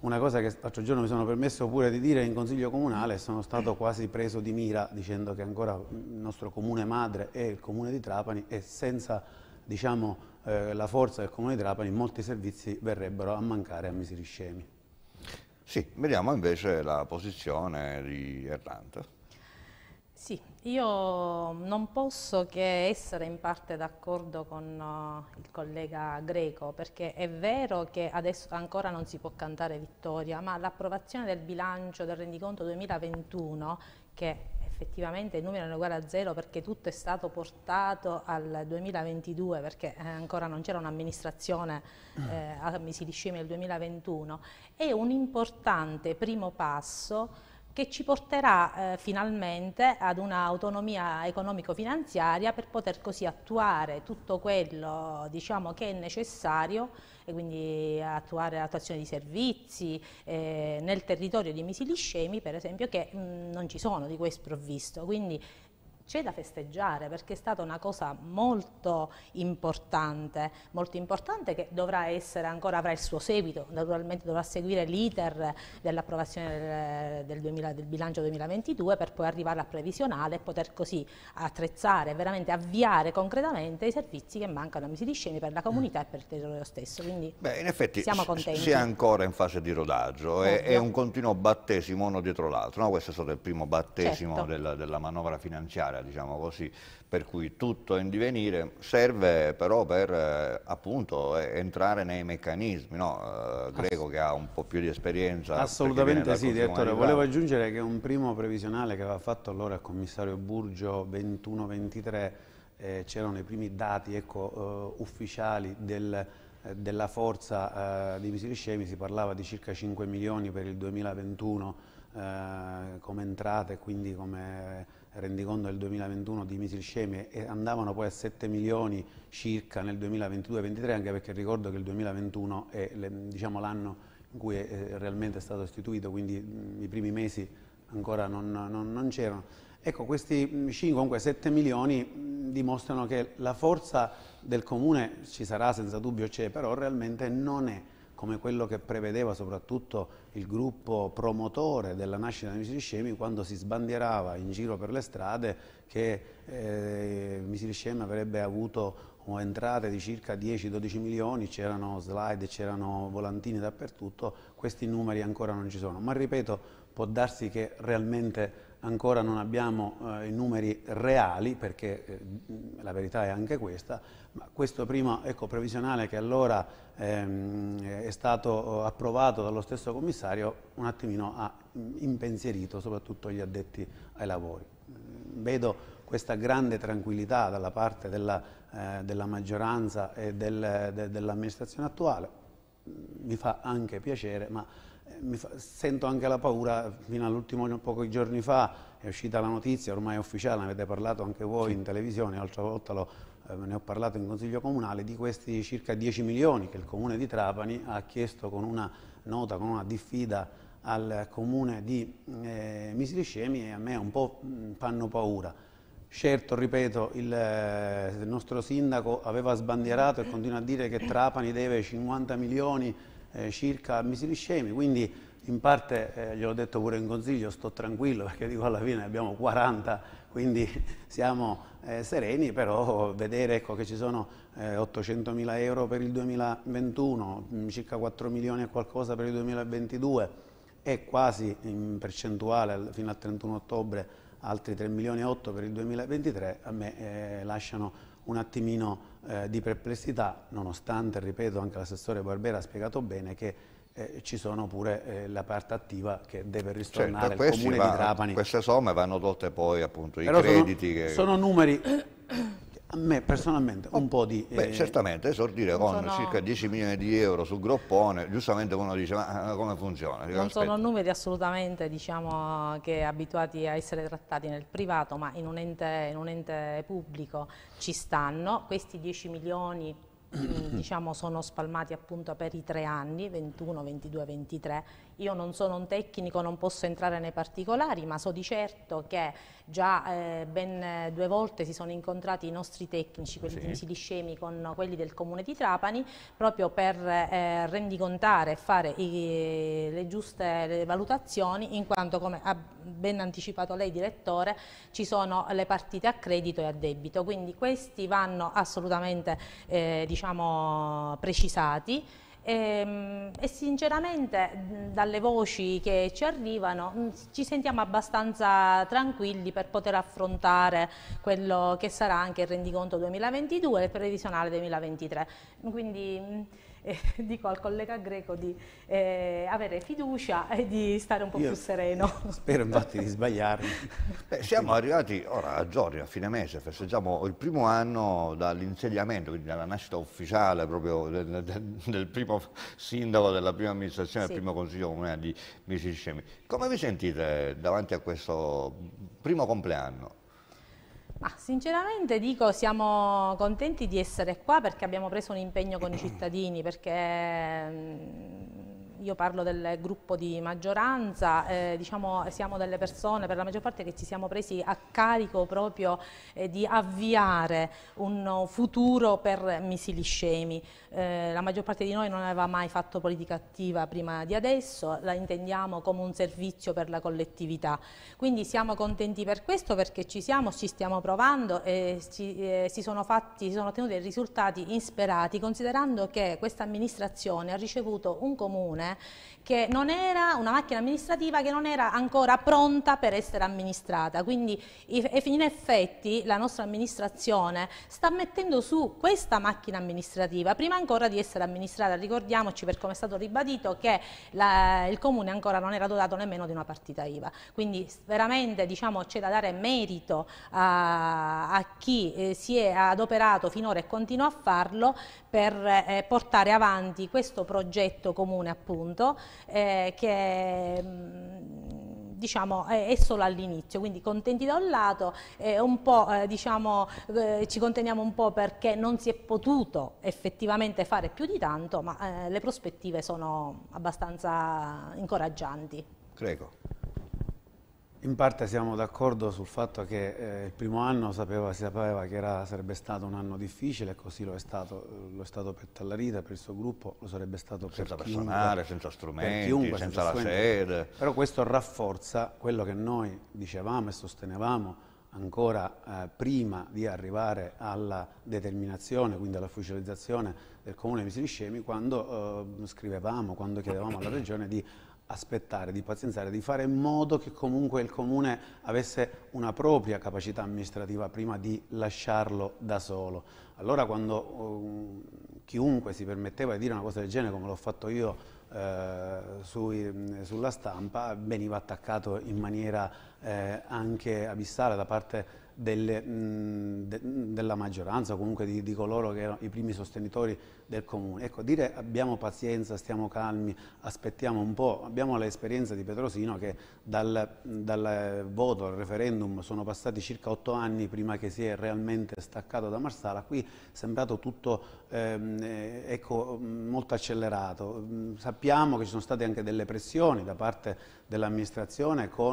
una cosa che l'altro giorno mi sono permesso pure di dire in consiglio comunale, sono stato quasi preso di mira dicendo che ancora mm, il nostro comune madre è il comune di Trapani e senza diciamo, eh, la forza del comune di Trapani molti servizi verrebbero a mancare a Misiriscemi. Sì, vediamo invece la posizione di Errante. Sì, io non posso che essere in parte d'accordo con uh, il collega Greco, perché è vero che adesso ancora non si può cantare vittoria, ma l'approvazione del bilancio del rendiconto 2021, che effettivamente il numero è uguale a zero perché tutto è stato portato al 2022 perché eh, ancora non c'era un'amministrazione eh, a misi di scemi nel 2021 è un importante primo passo che ci porterà eh, finalmente ad un'autonomia economico-finanziaria per poter così attuare tutto quello diciamo, che è necessario e quindi attuare l'attuazione di servizi eh, nel territorio di Misiliscemi per esempio che mh, mm, non ci sono di questo provvisto, quindi c'è da festeggiare perché è stata una cosa molto importante, molto importante che dovrà essere ancora, avrà il suo seguito, naturalmente dovrà seguire l'iter dell'approvazione del, 2000, del bilancio 2022 per poi arrivare a previsionale e poter così attrezzare, veramente avviare concretamente i servizi che mancano a misili scemi per la comunità e per il territorio stesso. Quindi Beh, in effetti siamo contenti. Si è ancora in fase di rodaggio, è, è, un continuo battesimo uno dietro l'altro, no? questo è stato il primo battesimo certo. della, della manovra finanziaria diciamo così, per cui tutto in divenire serve però per eh, appunto eh, entrare nei meccanismi, no? Eh, Greco che ha un po' più di esperienza. Assolutamente sì, direttore, volevo aggiungere che un primo previsionale che aveva fatto allora il commissario Burgio 21-23 eh, c'erano i primi dati ecco, uh, ufficiali del della forza eh, di missili scemi si parlava di circa 5 milioni per il 2021 eh, come entrate, quindi come rendiconto del 2021 di missili scemi e andavano poi a 7 milioni circa nel 2022-2023 anche perché ricordo che il 2021 è diciamo, l'anno in cui eh, è realmente stato istituito quindi mh, mm, i primi mesi ancora non, non, non c'erano ecco questi 5 mm, 7 milioni mm, dimostrano che la forza del comune ci sarà senza dubbio c'è però realmente non è come quello che prevedeva soprattutto il gruppo promotore della nascita di Misiliscemi quando si sbandierava in giro per le strade che eh, il avrebbe avuto entrate di circa 10-12 milioni, c'erano slide, c'erano volantini dappertutto, questi numeri ancora non ci sono, ma ripeto può darsi che realmente ancora non abbiamo eh, i numeri reali perché eh, la verità è anche questa, questo primo ecco, previsionale che allora ehm, è stato eh, approvato dallo stesso commissario un attimino ha impensierito soprattutto gli addetti ai lavori. Mm, vedo questa grande tranquillità dalla parte della, eh, della maggioranza e del, de, dell'amministrazione attuale, mm, mi fa anche piacere, ma eh, Fa, sento anche la paura, fino all'ultimo pochi giorni fa è uscita la notizia, ormai è ufficiale, ne avete parlato anche voi in televisione, l'altra volta lo, eh, ne ho parlato in consiglio comunale, di questi circa 10 milioni che il comune di Trapani ha chiesto con una nota, con una diffida al comune di eh, Misriscemi e a me un po' fanno paura. Certo, ripeto, il, il eh, nostro sindaco aveva sbandierato e continua a dire che Trapani deve 50 milioni eh, circa a Misriscemi, quindi in parte eh, gliel'ho detto pure in consiglio, sto tranquillo perché dico alla fine abbiamo 40, quindi siamo eh, sereni, però vedere ecco, che ci sono eh, 800 mila euro per il 2021, mm, circa 4 milioni e qualcosa per il 2022 e quasi in percentuale fino al 31 ottobre altri 3 milioni e 8 per il 2023, a me eh, lasciano un attimino eh, di perplessità, nonostante, ripeto, anche l'assessore Barbera ha spiegato bene che eh, ci sono pure eh, la parte attiva che deve ristornare certo, il comune va, di Trapani. Queste somme vanno tolte poi appunto Però i crediti. Sono, che... sono numeri a me personalmente un po' di... Beh, eh, certamente esordire con sono... circa 10 milioni di euro sul groppone, giustamente uno dice ma ah, come funziona? Dico, non aspetta. sono numeri assolutamente diciamo che abituati a essere trattati nel privato ma in un ente, in un ente pubblico ci stanno, questi 10 milioni Mm, diciamo, sono spalmati appunto per i tre anni, 21, 22, 23, io non sono un tecnico, non posso entrare nei particolari, ma so di certo che già eh, ben due volte si sono incontrati i nostri tecnici, quelli sì. di Sidiscemi, con quelli del comune di Trapani, proprio per eh, rendicontare e fare i, le giuste le valutazioni, in quanto, come ha ben anticipato lei, direttore, ci sono le partite a credito e a debito. Quindi questi vanno assolutamente eh, diciamo, precisati. E, ehm, e, sinceramente dalle voci che ci arrivano ci sentiamo abbastanza tranquilli per poter affrontare quello che sarà anche il rendiconto 2022 e il previsionale 2023. Quindi, eh, dico al collega greco di eh, avere fiducia e di stare un po' Io più sereno. Spero infatti di sbagliarmi. Beh, siamo arrivati ora a Giorgio, a fine mese, festeggiamo il primo anno dall'insediamento, quindi dalla nascita ufficiale proprio del, del, del primo sindaco della prima amministrazione, sì. del primo consiglio comunale di Misiscemi. Come vi sentite davanti a questo primo compleanno? Ma sinceramente dico siamo contenti di essere qua perché abbiamo preso un impegno con i cittadini, perché mm, io parlo del gruppo di maggioranza, eh, diciamo siamo delle persone per la maggior parte che ci siamo presi a carico proprio eh, di avviare un futuro per misili scemi. Eh, la maggior parte di noi non aveva mai fatto politica attiva prima di adesso, la intendiamo come un servizio per la collettività. Quindi siamo contenti per questo perché ci siamo, ci stiamo provando e ci, eh, si, sono fatti, si sono ottenuti dei risultati insperati considerando che questa amministrazione ha ricevuto un comune che non era una macchina amministrativa che non era ancora pronta per essere amministrata, quindi in effetti la nostra amministrazione sta mettendo su questa macchina amministrativa prima ancora di essere amministrata, ricordiamoci per come è stato ribadito che la, il comune ancora non era dotato nemmeno di una partita IVA, quindi veramente diciamo, c'è da dare merito a, a chi eh, si è adoperato finora e continua a farlo per eh, portare avanti questo progetto comune appunto appunto, eh, che mm, diciamo, è, solo all'inizio, quindi contenti da un lato, eh, un po', eh, diciamo, eh, ci conteniamo un po' perché non si è potuto effettivamente fare più di tanto, ma eh, le prospettive sono abbastanza incoraggianti. Prego. In parte siamo d'accordo sul fatto che eh, il primo anno sapeva, si sapeva che era, sarebbe stato un anno difficile, così lo è stato, eh, lo è stato per Tallarita, per il suo gruppo, lo sarebbe stato senza per Senza personale, senza strumenti, chiunque, senza, senza, la sede. Però questo rafforza quello che noi dicevamo e sostenevamo ancora eh, prima di arrivare alla determinazione, quindi alla ufficializzazione del Comune di Visiliscemi, quando eh, scrivevamo, quando chiedevamo alla Regione di aspettare, di pazienziare, di fare in modo che comunque il comune avesse una propria capacità amministrativa prima di lasciarlo da solo. Allora quando um, chiunque si permetteva di dire una cosa del genere, come l'ho fatto io eh, sui, sulla stampa, veniva attaccato in maniera eh, anche abissale da parte delle, mh, de, della maggioranza comunque di, di coloro che erano i primi sostenitori del comune. Ecco, dire abbiamo pazienza, stiamo calmi, aspettiamo un po', abbiamo l'esperienza di Petrosino che dal, dal voto al referendum sono passati circa otto anni prima che si è realmente staccato da Marsala, qui è sembrato tutto ehm, eh, ecco, molto accelerato. Sappiamo che ci sono state anche delle pressioni da parte dell'amministrazione con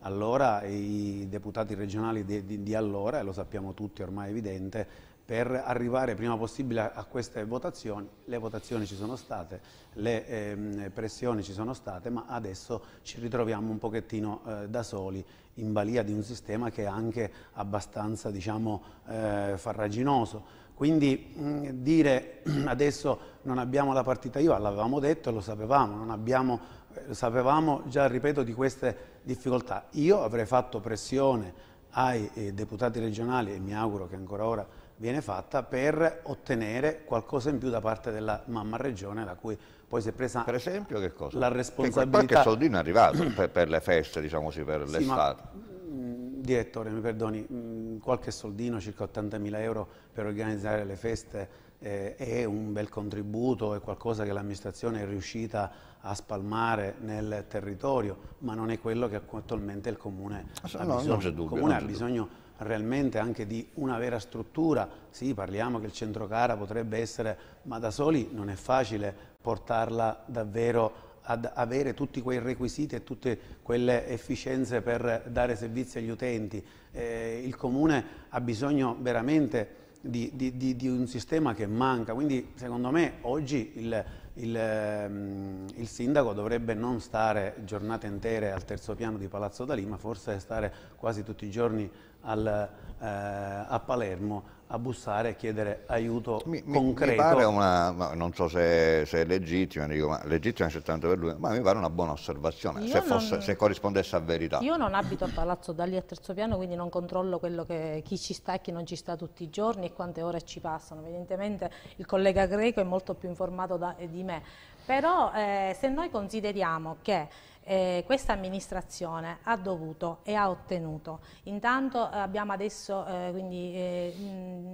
allora i deputati regionali di, di, di allora, e lo sappiamo tutti ormai evidente, per arrivare prima possibile a queste votazioni. Le votazioni ci sono state, le ehm, pressioni ci sono state, ma adesso ci ritroviamo un pochettino eh, da soli in balia di un sistema che è anche abbastanza diciamo, eh, farraginoso. Quindi mh, mm, dire adesso non abbiamo la partita IVA, l'avevamo detto e lo sapevamo, non abbiamo, eh, sapevamo già, ripeto, di queste difficoltà. Io avrei fatto pressione ai eh, deputati regionali e mi auguro che ancora ora viene fatta per ottenere qualcosa in più da parte della mamma regione, la cui poi si è presa per esempio, che cosa? la responsabilità. Perché qualche soldino è arrivato per, per, le feste, diciamo così, per sì, l'estate. Mm, direttore, mi perdoni, mm, qualche soldino, circa 80.000 euro per organizzare le feste eh, è un bel contributo, è qualcosa che l'amministrazione è riuscita a spalmare nel territorio, ma non è quello che attualmente il comune ah, ha no, bisogno. Dubbio, il comune ha bisogno dubbio. realmente anche di una vera struttura. Sì, parliamo che il centro Cara potrebbe essere, ma da soli non è facile portarla davvero ad avere tutti quei requisiti e tutte quelle efficienze per dare servizi agli utenti. Eh, il comune ha bisogno veramente di, di, di, di, un sistema che manca, quindi secondo me oggi il, il, ehm, il, sindaco dovrebbe non stare giornate intere al terzo piano di Palazzo Dalì, ma forse stare quasi tutti i giorni al, eh, a Palermo a bussare e chiedere aiuto mi, concreto. Mi pare una, non so se, se è legittima, dico, ma legittima certamente per lui, ma mi pare una buona osservazione, se, fosse, non, se, corrispondesse a verità. Io non abito a Palazzo Dalì a terzo piano, quindi non controllo che, chi ci sta e chi non ci sta tutti i giorni e quante ore ci passano. Evidentemente il collega greco è molto più informato da, di me, però eh, se noi consideriamo che eh, questa amministrazione ha dovuto e ha ottenuto. Intanto eh, abbiamo adesso eh, quindi, eh,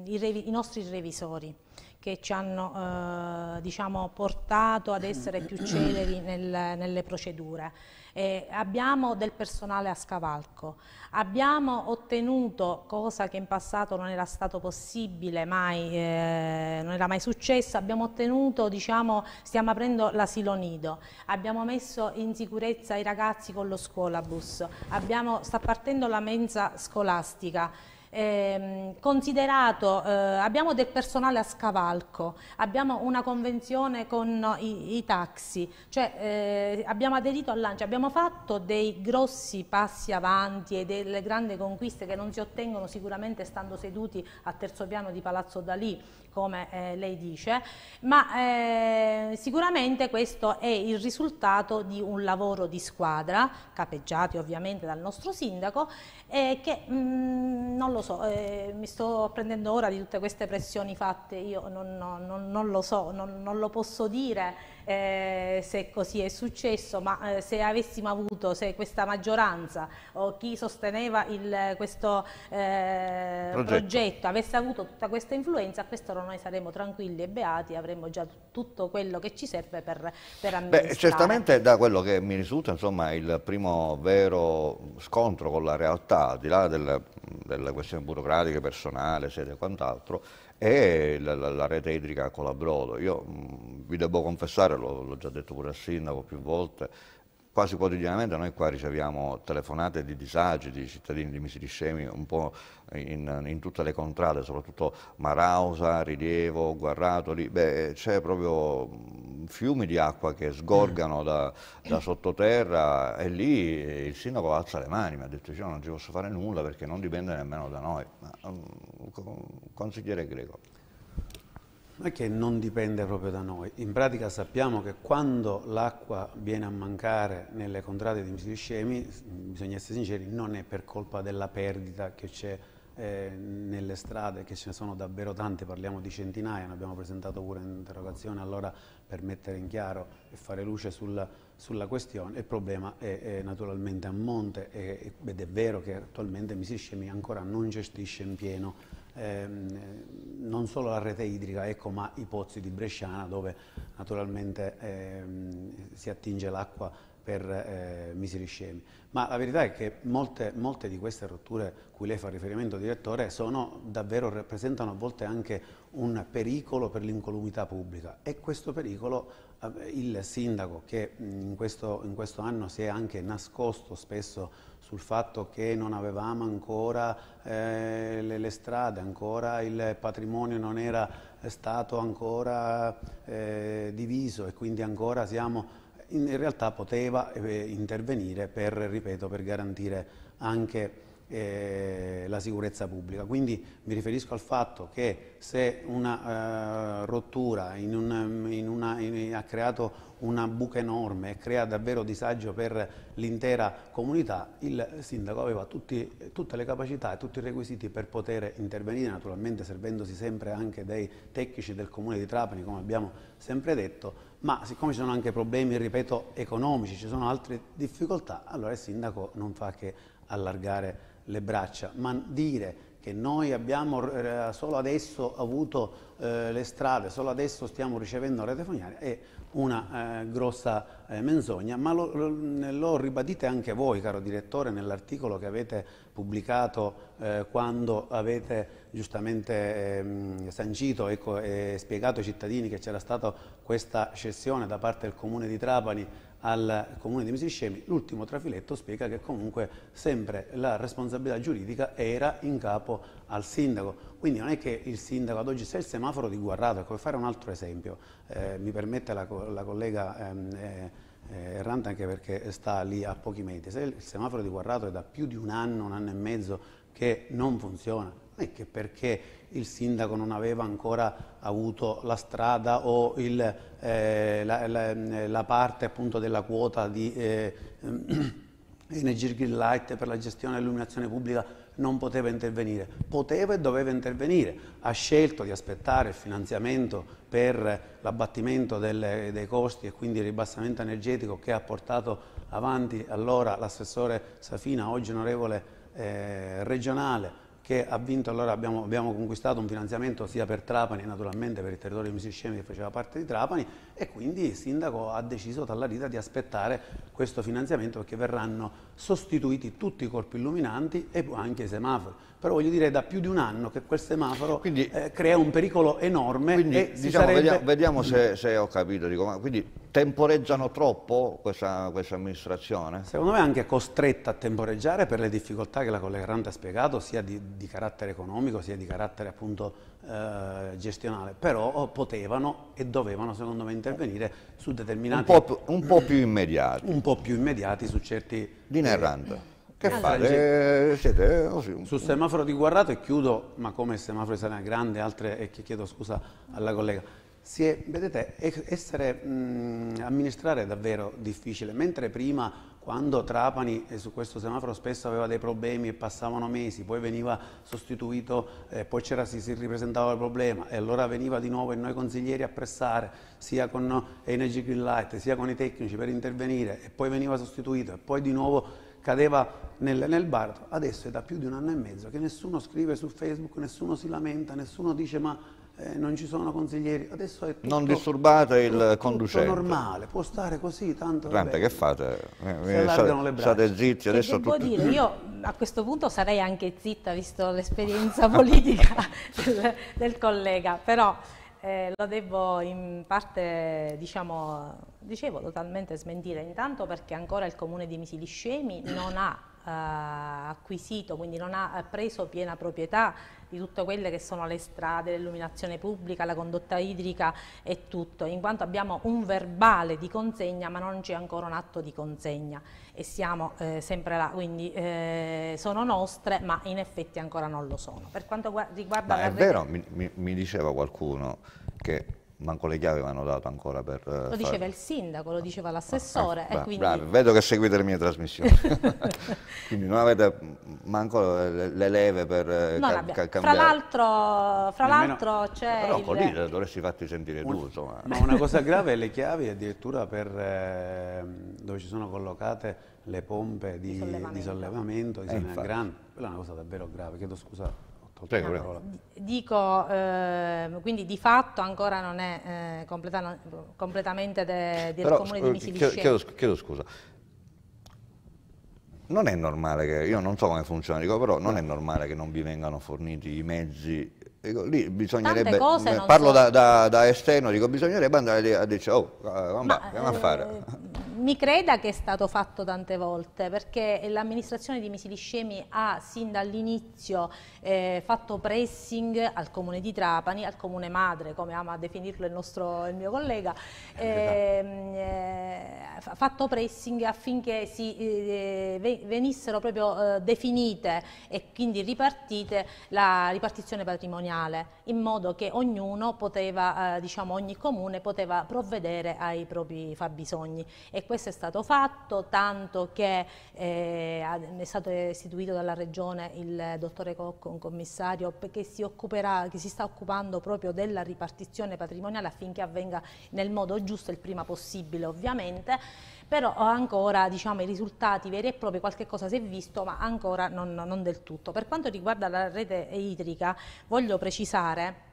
i, i, nostri revisori che ci hanno eh, diciamo, portato ad essere più celeri nel, nelle procedure eh, abbiamo del personale a scavalco, abbiamo ottenuto, cosa che in passato non era stato possibile, mai, eh, non era mai successo, abbiamo ottenuto, diciamo, stiamo aprendo l'asilo nido, abbiamo messo in sicurezza i ragazzi con lo scuolabus, abbiamo, sta partendo la mensa scolastica, eh, considerato, eh, abbiamo del personale a scavalco, abbiamo una convenzione con i, i taxi, cioè eh, abbiamo aderito al lancio, abbiamo fatto dei grossi passi avanti e delle grandi conquiste che non si ottengono sicuramente stando seduti a terzo piano di Palazzo Dalì come eh, lei dice, ma eh, sicuramente questo è il risultato di un lavoro di squadra, capeggiati ovviamente dal nostro sindaco, eh, che mh, mm, non lo so, eh, mi sto prendendo ora di tutte queste pressioni fatte, io non, non, non lo so, non, non lo posso dire, eh, se così è successo, ma eh, se avessimo avuto se questa maggioranza o chi sosteneva il, questo eh, progetto. progetto. avesse avuto tutta questa influenza, a questo noi saremmo tranquilli e beati, avremmo già tutto quello che ci serve per, per amministrare. Beh, certamente da quello che mi risulta, insomma, il primo vero scontro con la realtà, al di là delle, delle questioni burocratiche, personali, sede e quant'altro, e la, la, la rete idrica a Colabrodo. Io mh, mm, vi devo confessare, l'ho, già detto pure al sindaco più volte, quasi quotidianamente noi qua riceviamo telefonate di disagi, di cittadini di Misiriscemi, un po' in, in, tutte le contrade, soprattutto Marausa, Rilievo, Guarratoli, beh c'è proprio mm, fiumi di acqua che sgorgano mm. da, da, sottoterra e lì il sindaco alza le mani, mi ha detto io non ci posso fare nulla perché non dipende nemmeno da noi. Ma, mm, consigliere Greco. Non è che non dipende proprio da noi, in pratica sappiamo che quando l'acqua viene a mancare nelle contrade di misili scemi, bisogna essere sinceri, non è per colpa della perdita che c'è eh, nelle strade, che ce ne sono davvero tante, parliamo di centinaia, ne abbiamo presentato pure un'interrogazione, allora per mettere in chiaro e fare luce sulla, sulla questione, il problema è, è naturalmente a monte è, ed è vero che attualmente misili scemi ancora non gestisce in pieno ehm, non solo la rete idrica, ecco, ma i pozzi di Bresciana dove naturalmente ehm, si attinge l'acqua per eh, miseri scemi. Ma la verità è che molte, molte di queste rotture cui lei fa riferimento, direttore, sono, davvero rappresentano a volte anche un pericolo per l'incolumità pubblica e questo pericolo eh, il sindaco che mm, in questo, in questo anno si è anche nascosto spesso sul fatto che non avevamo ancora eh, le, le, strade, ancora il patrimonio non era stato ancora eh, diviso e quindi ancora siamo in realtà poteva eh, intervenire per, ripeto, per garantire anche eh, la sicurezza pubblica. Quindi mi riferisco al fatto che se una eh, rottura in una, in una, in, ha creato una buca enorme e crea davvero disagio per l'intera comunità, il sindaco aveva tutti, tutte le capacità e tutti i requisiti per poter intervenire, naturalmente servendosi sempre anche dei tecnici del comune di Trapani, come abbiamo sempre detto, ma siccome ci sono anche problemi, ripeto, economici, ci sono altre difficoltà, allora il sindaco non fa che allargare le braccia, ma dire che noi abbiamo eh, solo adesso avuto eh, le strade, solo adesso stiamo ricevendo la rete fognaria, è una eh, grossa menzogna, ma lo, lo, ribadite anche voi, caro direttore, nell'articolo che avete pubblicato quando avete giustamente ehm, sancito ecco, e spiegato ai cittadini che c'era stata questa cessione da parte del Comune di Trapani al comune di Misiscemi, l'ultimo trafiletto spiega che comunque sempre la responsabilità giuridica era in capo al sindaco. Quindi non è che il sindaco ad oggi, se il semaforo di Guarrato, come ecco, fare un altro esempio, eh, mi permette la, la collega ehm, eh, eh, errante anche perché sta lì a pochi metri, se il semaforo di Guarrato è da più di un anno, un anno e mezzo che non funziona, non è che perché il sindaco non aveva ancora avuto la strada o il, eh, la, la, la, parte appunto della quota di eh, Energy Green Light per la gestione dell'illuminazione pubblica non poteva intervenire, poteva e doveva intervenire, ha scelto di aspettare il finanziamento per l'abbattimento dei costi e quindi il ribassamento energetico che ha portato avanti allora l'assessore Safina, oggi onorevole eh, regionale, che ha vinto, allora abbiamo, abbiamo, conquistato un finanziamento sia per Trapani naturalmente per il territorio di Misiscemi che faceva parte di Trapani e quindi il sindaco ha deciso dalla rita di aspettare questo finanziamento perché verranno sostituiti tutti i corpi illuminanti e anche i semafori però voglio dire da più di un anno che quel semaforo quindi, eh, crea un pericolo enorme. Quindi diciamo, sarebbe... vediamo, vediamo se, se, ho capito, dico, ma quindi temporeggiano troppo questa, questa, amministrazione? Secondo me è anche costretta a temporeggiare per le difficoltà che la collega Rante ha spiegato, sia di, di carattere economico sia di carattere appunto eh, gestionale, però oh, potevano e dovevano secondo me intervenire su determinati... Un po', un po più immediati. Un po' più immediati su certi... Linea errante. Che allora, ah, fate? Eh, siete così. Oh, Sul semaforo di Guarrato, e chiudo, ma come il semaforo di Sarena Grande, altre, e chiedo scusa alla collega, si è, vedete, essere, mh, amministrare è davvero difficile, mentre prima quando Trapani eh, su questo semaforo spesso aveva dei problemi e passavano mesi, poi veniva sostituito, eh, poi si, si, ripresentava il problema e allora veniva di nuovo e noi consiglieri a pressare sia con Energy Green Light sia con i tecnici per intervenire e poi veniva sostituito e poi di nuovo cadeva nel, nel baratro. Adesso è da più di un anno e mezzo che nessuno scrive su Facebook, nessuno si lamenta, nessuno dice ma eh, non ci sono consiglieri. Adesso è tutto, non disturbate il tutto, conducente. Tutto normale, può stare così, tanto... Rante, che fate? Eh, eh state, state zitti, adesso... Devo dire, io a questo punto sarei anche zitta, visto l'esperienza politica del, del collega, però eh, lo devo in parte, diciamo, dicevo, totalmente smentire, intanto perché ancora il comune di Misiliscemi non ha eh, acquisito, quindi non ha preso piena proprietà di tutte quelle che sono le strade, l'illuminazione pubblica, la condotta idrica e tutto, in quanto abbiamo un verbale di consegna ma non c'è ancora un atto di consegna e siamo eh, sempre là, quindi eh, sono nostre ma in effetti ancora non lo sono. Per quanto riguarda... Ma è rete... vero, mi, mi, mi diceva qualcuno che manco le chiavi mi hanno dato ancora per... Eh, lo fare... diceva il sindaco, lo diceva l'assessore. Ah, quindi... bravi, vedo che seguite le mie trasmissioni. quindi non avete manco le, le leve per eh, ca ca cambiare. Fra l'altro c'è... Però il... lì dovresti farti sentire un... tu, insomma. Ma una cosa grave è le chiavi addirittura per, eh, dove ci sono collocate le pompe di, di sollevamento, di sollevamento di eh, Quella è una cosa davvero grave, chiedo scusa Ecco, prego, prego. Dico, eh, quindi di fatto ancora non è eh, completa, no, completamente del de comune di eh, Misivisce. Chiedo, chiedo, scusa. Non è normale che, io non so come funziona, dico, però non è normale che non vi vengano forniti i mezzi Dico, lì bisognerebbe, eh, parlo so. da, da, da, esterno, dico, bisognerebbe andare a dire, oh, come a fare? Eh, mi creda che è stato fatto tante volte, perché l'amministrazione di Misili Scemi ha sin dall'inizio eh, fatto pressing al comune di Trapani, al comune madre, come ama definirlo il, nostro, il mio collega, eh, esatto. ehm, eh, fatto pressing affinché si, eh, venissero proprio definite e quindi ripartite la ripartizione patrimoniale segnale, in modo che ognuno poteva, eh, diciamo, ogni comune poteva provvedere ai propri fabbisogni. E questo è stato fatto, tanto che eh, è stato istituito dalla Regione il dottore Cocco, un commissario, che si, occuperà, che si sta occupando proprio della ripartizione patrimoniale affinché avvenga nel modo giusto il prima possibile, ovviamente però ancora diciamo, i risultati veri e propri, qualche cosa si è visto, ma ancora non, non del tutto. Per quanto riguarda la rete idrica, voglio precisare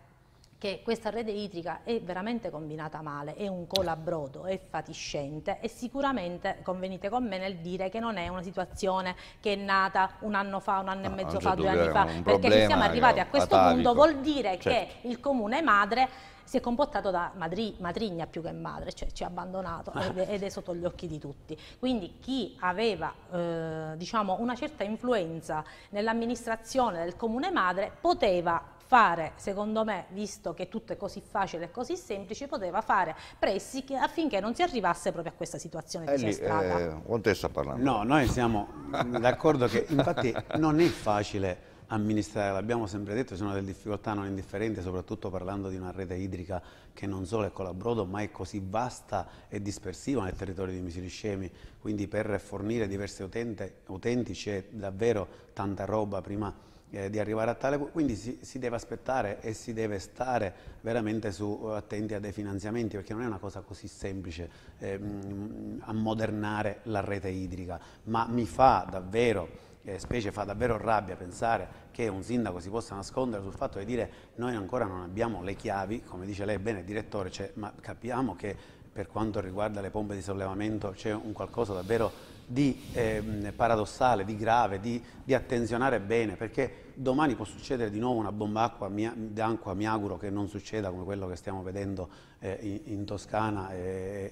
che questa rete idrica è veramente combinata male, è un colabrodo, è fatiscente e sicuramente convenite con me nel dire che non è una situazione che è nata un anno fa, un anno no, e ah, mezzo fa, due anni fa, perché se siamo arrivati a questo atavico. punto, vuol dire certo. che il comune madre si è comportato da madri, matrigna più che madre, cioè ci ha abbandonato ah. ed è, ed è sotto gli occhi di tutti. Quindi chi aveva eh, diciamo, una certa influenza nell'amministrazione del comune madre poteva fare, secondo me, visto che tutto è così facile e così semplice, poteva fare pressi che, affinché non si arrivasse proprio a questa situazione eh disastrata. Eh, quanto sta parlando? No, noi siamo d'accordo che infatti non è facile amministrare, l'abbiamo sempre detto, ci sono delle difficoltà non indifferenti, soprattutto parlando di una rete idrica che non solo è colabrodo, ma è così vasta e dispersiva nel territorio di Misiliscemi, quindi per fornire diversi utenti, utenti c'è davvero tanta roba prima eh, di arrivare a tale, quindi si, si, deve aspettare e si deve stare veramente su, eh, attenti a dei finanziamenti perché non è una cosa così semplice eh, mm, ammodernare la rete idrica, ma mi fa davvero che specie fa davvero rabbia pensare che un sindaco si possa nascondere sul fatto di dire noi ancora non abbiamo le chiavi, come dice lei bene direttore, cioè, ma capiamo che per quanto riguarda le pompe di sollevamento c'è un qualcosa davvero di eh, paradossale, di grave, di, di, attenzionare bene, perché domani può succedere di nuovo una bomba acqua, mia, d'acqua, mi auguro che non succeda come quello che stiamo vedendo eh, in, in, Toscana e, eh,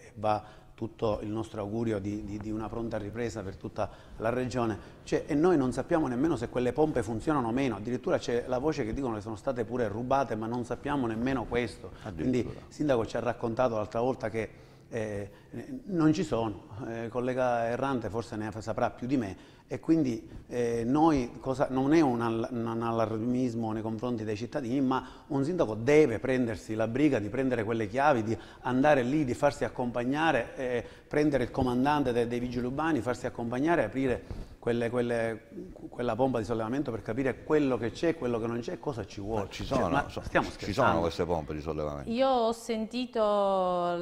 e va tutto il nostro augurio di, di, di, una pronta ripresa per tutta la regione cioè, e noi non sappiamo nemmeno se quelle pompe funzionano o meno, addirittura c'è la voce che dicono che sono state pure rubate ma non sappiamo nemmeno questo, quindi il sindaco ci ha raccontato l'altra volta che eh, non ci sono, eh, il eh, collega Errante forse ne saprà più di me, e quindi eh, noi cosa, non è un, all un, allarmismo nei confronti dei cittadini, ma un sindaco deve prendersi la briga di prendere quelle chiavi, di andare lì, di farsi accompagnare, eh, prendere il comandante de dei vigili urbani, farsi accompagnare aprire quelle, quelle, quella pompa di sollevamento per capire quello che c'è, quello che non c'è, cosa ci vuole. Ma ci sono, cioè, so, stiamo ci sono queste pompe di sollevamento. Io ho sentito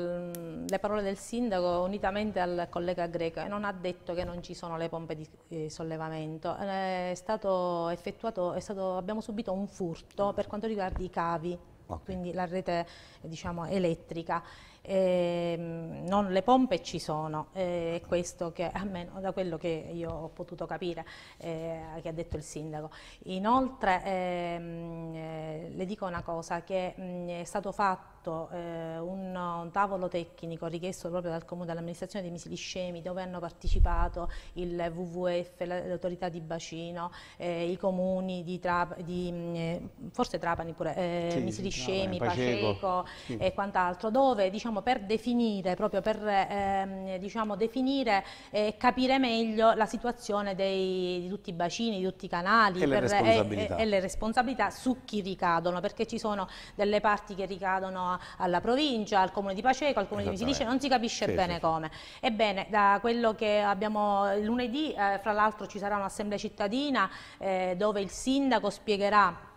le parole del sindaco unitamente al collega greco e non ha detto che non ci sono le pompe di sollevamento. Eh, è stato effettuato, è stato, abbiamo subito un furto mm. per quanto riguarda i cavi. Okay. quindi la rete diciamo, elettrica. Eh, non, le pompe ci sono, eh, è mm. questo che, almeno da quello che io ho potuto capire, eh, che ha detto il sindaco. Inoltre ehm, eh, le dico una cosa, che mh, mm, è stato fatto fatto eh, un, un, tavolo tecnico richiesto proprio dal comune, dell'amministrazione di misili scemi dove hanno partecipato il WWF, l'autorità di bacino, eh, i comuni di, Trap di mm, eh, forse Trapani pure, eh, sì, misili scemi, no, Paceco, sì. e quant'altro, dove diciamo, per definire, proprio per ehm, diciamo, definire e capire meglio la situazione dei, di tutti i bacini, di tutti i canali e, per, eh, le e, e le responsabilità su chi ricadono, perché ci sono delle parti che ricadono alla provincia, al comune di Paceco, al comune di Visilice, non si capisce sì, bene sì. come. Ebbene, da quello che abbiamo lunedì, eh, fra l'altro ci sarà un'assemblea cittadina eh, dove il sindaco spiegherà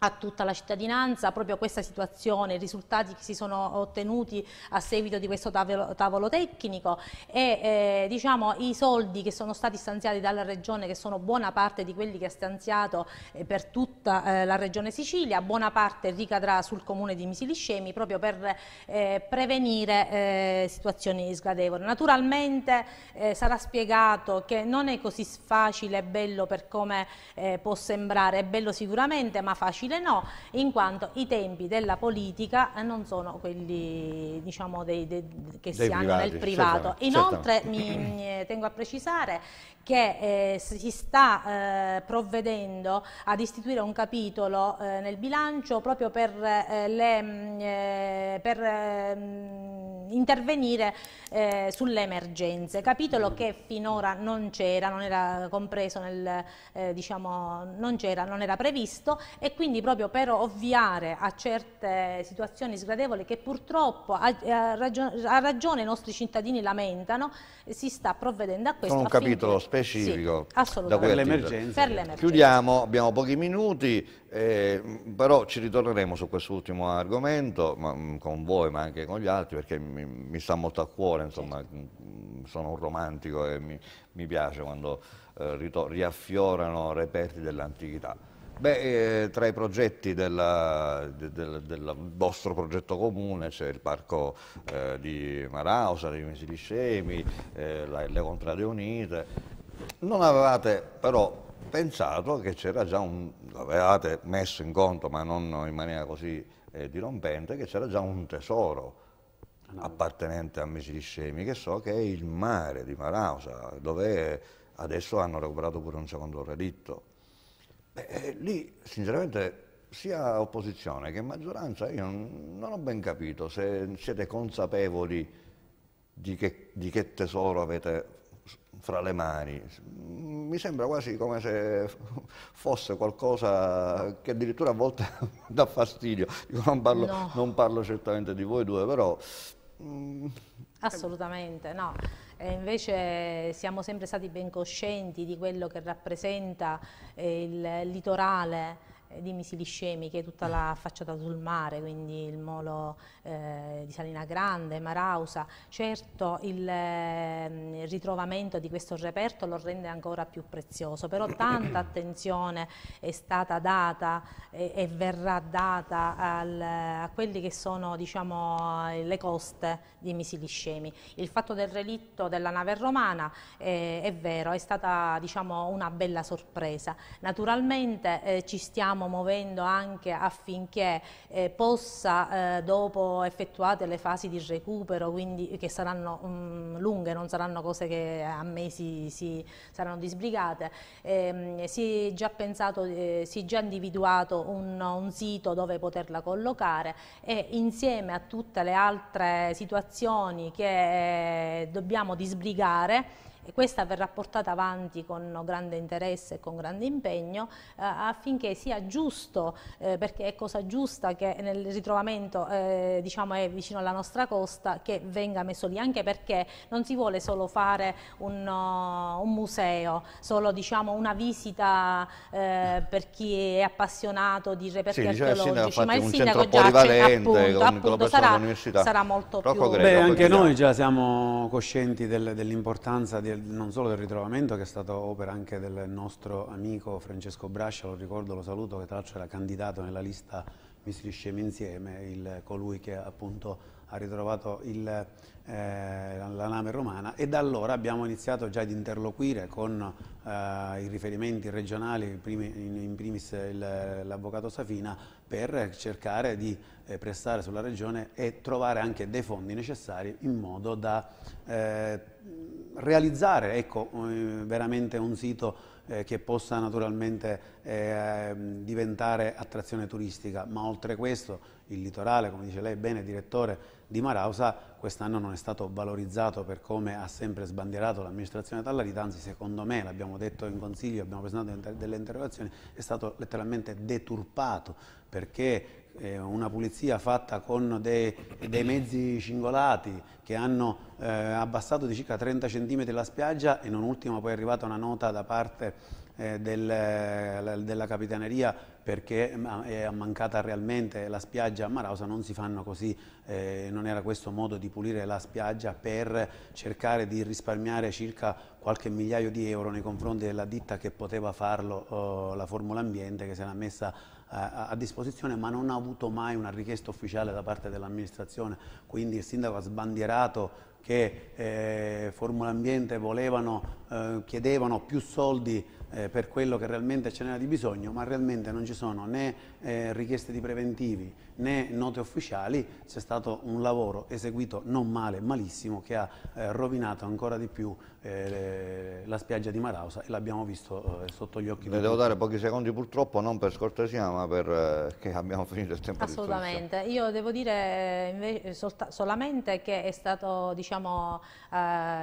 a tutta la cittadinanza, proprio questa situazione, i risultati che si sono ottenuti a seguito di questo tavolo, tavolo tecnico e eh, diciamo, i soldi che sono stati stanziati dalla Regione, che sono buona parte di quelli che ha stanziato eh, per tutta eh, la Regione Sicilia, buona parte ricadrà sul Comune di Misiliscemi proprio per eh, prevenire eh, situazioni sgradevoli. Naturalmente eh, sarà spiegato che non è così facile e bello per come può sembrare, è bello sicuramente ma facile facile no, in quanto i tempi della politica eh, non sono quelli diciamo, dei, dei, che dei si privati, hanno nel privato. Certamente, Inoltre certamente. Mi, mi, eh, tengo a precisare che eh, si sta eh, provvedendo ad istituire un capitolo eh, nel bilancio proprio per, eh, le, mh, mm, per mh, ehm, intervenire sulle emergenze, capitolo che finora non c'era, non era compreso nel, diciamo, non c'era, non era previsto e quindi quindi proprio per ovviare a certe situazioni sgradevoli che purtroppo a, eh, a, ragione, a ragione i nostri cittadini lamentano, si sta provvedendo a questo. Con un capitolo specifico sì, per l'emergenza. Chiudiamo, abbiamo pochi minuti, eh, però ci ritorneremo su quest'ultimo argomento, ma, mm, con voi ma anche con gli altri, perché mi, mi sta molto a cuore, insomma, certo. Mm, sono un romantico e mi, mi piace quando eh, riaffiorano reperti dell'antichità. Beh, eh, tra i progetti della, de, de, del vostro progetto comune c'è il parco eh, di Marausa, dei Mesi di Scemi, eh, la, le Contrade Unite. Non avevate però pensato che c'era già un, l'avevate messo in conto, ma non in maniera così eh, dirompente, che c'era già un tesoro appartenente a Mesi di Scemi, che so che è il mare di Marausa, dove adesso hanno recuperato pure un secondo relitto. Beh, eh, lì sinceramente sia opposizione che maggioranza io non, non ho ben capito se siete consapevoli di che, di che tesoro avete fra le mani. Mi sembra quasi come se fosse qualcosa che addirittura a volte dà fastidio. Io non parlo, no. non parlo certamente di voi due, però... Mm, Assolutamente, no. E invece siamo sempre stati ben coscienti di quello che rappresenta eh, il litorale eh, di che è tutta la mm. facciata sul mare, quindi il molo eh, di Salina Grande, Marausa. Certo il, eh, ritrovamento di questo reperto lo rende ancora più prezioso, però tanta attenzione è stata data e, e verrà data al, a quelle che sono diciamo, le coste di missili scemi. Il fatto del relitto della nave romana eh, è vero, è stata diciamo, una bella sorpresa. Naturalmente eh, ci stiamo stiamo muovendo anche affinché eh, possa, eh, dopo effettuate le fasi di recupero, quindi, che saranno mh, mm, lunghe, non saranno cose che a mesi si, saranno disbrigate, ehm, si è già pensato, eh, si è già individuato un, un sito dove poterla collocare e insieme a tutte le altre situazioni che eh, dobbiamo disbrigare e questa verrà portata avanti con grande interesse e con grande impegno eh, affinché sia giusto, eh, perché è cosa giusta che nel ritrovamento eh, diciamo è vicino alla nostra costa che venga messo lì, anche perché non si vuole solo fare un, uh, un museo, solo diciamo, una visita eh, per chi è appassionato di reperti sì, diciamo, archeologici, ma il sindaco già appunto, con, appunto con sarà, sarà molto Rocco più... Grey, Beh, anche noi già siamo coscienti del, dell'importanza del non solo del ritrovamento che è stata opera anche del nostro amico Francesco Brascia, lo ricordo, lo saluto, che tra l'altro era candidato nella lista Mi strisciamo insieme, il, colui che appunto ha ritrovato il, eh, la nave romana e da allora abbiamo iniziato già ad interloquire con eh, i riferimenti regionali, in primis l'avvocato Safina, per cercare di eh, prestare sulla regione e trovare anche dei fondi necessari in modo da eh, realizzare ecco, eh, veramente un sito eh, che possa naturalmente eh, diventare attrazione turistica, ma oltre questo il litorale, come dice lei bene direttore, di Marausa quest'anno non è stato valorizzato per come ha sempre sbandierato l'amministrazione Tallarita, anzi secondo me, l'abbiamo detto in consiglio, abbiamo presentato delle interrogazioni, è stato letteralmente deturpato perché eh, una pulizia fatta con dei, dei mezzi cingolati che hanno eh, abbassato di circa 30 cm la spiaggia e non ultimo poi è arrivata una nota da parte eh, del, della Capitaneria perché è mancata realmente la spiaggia a Marausa, non si fanno così, eh, non era questo modo di pulire la spiaggia per cercare di risparmiare circa qualche migliaio di euro nei confronti della ditta che poteva farlo, eh, la Formula Ambiente, che se l'ha messa a disposizione ma non ha avuto mai una richiesta ufficiale da parte dell'amministrazione, quindi il sindaco ha sbandierato che eh, Formula Ambiente volevano, eh, chiedevano più soldi eh, per quello che realmente ce n'era di bisogno, ma realmente non ci sono né eh, richieste di preventivi né note ufficiali, c'è stato un lavoro eseguito non male, malissimo, che ha eh, rovinato ancora di più eh, la spiaggia di Marausa e l'abbiamo visto eh, sotto gli occhi. Le devo tutti. dare pochi secondi purtroppo, non per scortesia, ma perché eh, abbiamo finito il tempo Assolutamente, io devo dire eh, eh, solamente che è stato diciamo,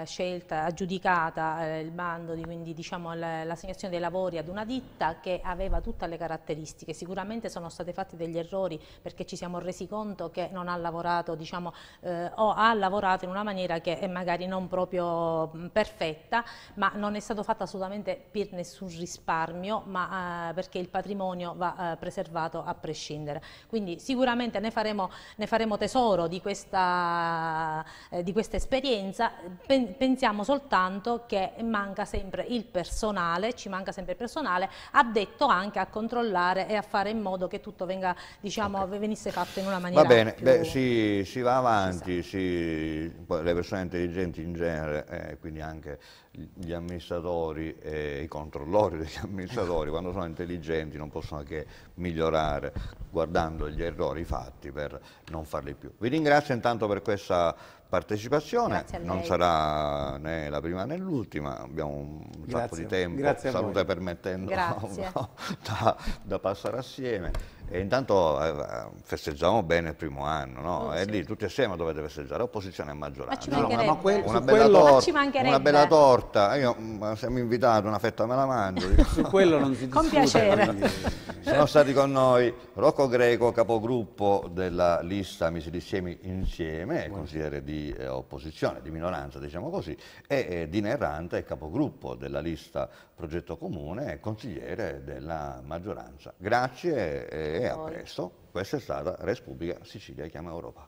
scelta, aggiudicata il bando, di, quindi diciamo, l'assegnazione dei lavori ad una ditta che aveva tutte le caratteristiche, sicuramente sono stati fatti degli errori perché ci siamo resi conto che non ha lavorato diciamo, eh, o ha lavorato in una maniera che è magari non proprio mm, perfetta, ma non è stato fatto assolutamente per nessun risparmio, ma eh, perché il patrimonio va eh, preservato a prescindere. Quindi sicuramente ne faremo, ne faremo tesoro di questa, eh, di questa esperienza, Pen pensiamo soltanto che manca sempre il personale, ci manca sempre il personale, addetto anche a controllare e a fare in modo che tutto venga, diciamo, okay venisse fatto in una maniera Va bene, più... beh, si, si, va avanti, esatto. si, le persone intelligenti in genere, eh, quindi anche gli amministratori e i controllori degli amministratori, quando sono intelligenti non possono che migliorare guardando gli errori fatti per non farli più. Vi ringrazio intanto per questa partecipazione, non sarà né la prima né l'ultima, abbiamo un sacco di tempo, salute permettendo da, da passare assieme. E intanto eh, eh, festeggiamo bene il primo anno, no? Mm, e oh, sì. lì tutti assieme dovete festeggiare, opposizione e maggioranza. Ma no, ma quel, una, bella quello... torta, ma una bella torta, eh, io mm, siamo invitati, una fetta me la mangio. su quello non si discute. Con piacere. Sono stati con noi Rocco Greco, capogruppo della lista Misilissiemi Insieme, consigliere di eh, opposizione, di minoranza diciamo così, e eh, Dina Errante, capogruppo della lista progetto comune, e consigliere della maggioranza. Grazie e a presto. Questa è stata Respubblica Sicilia Chiama Europa.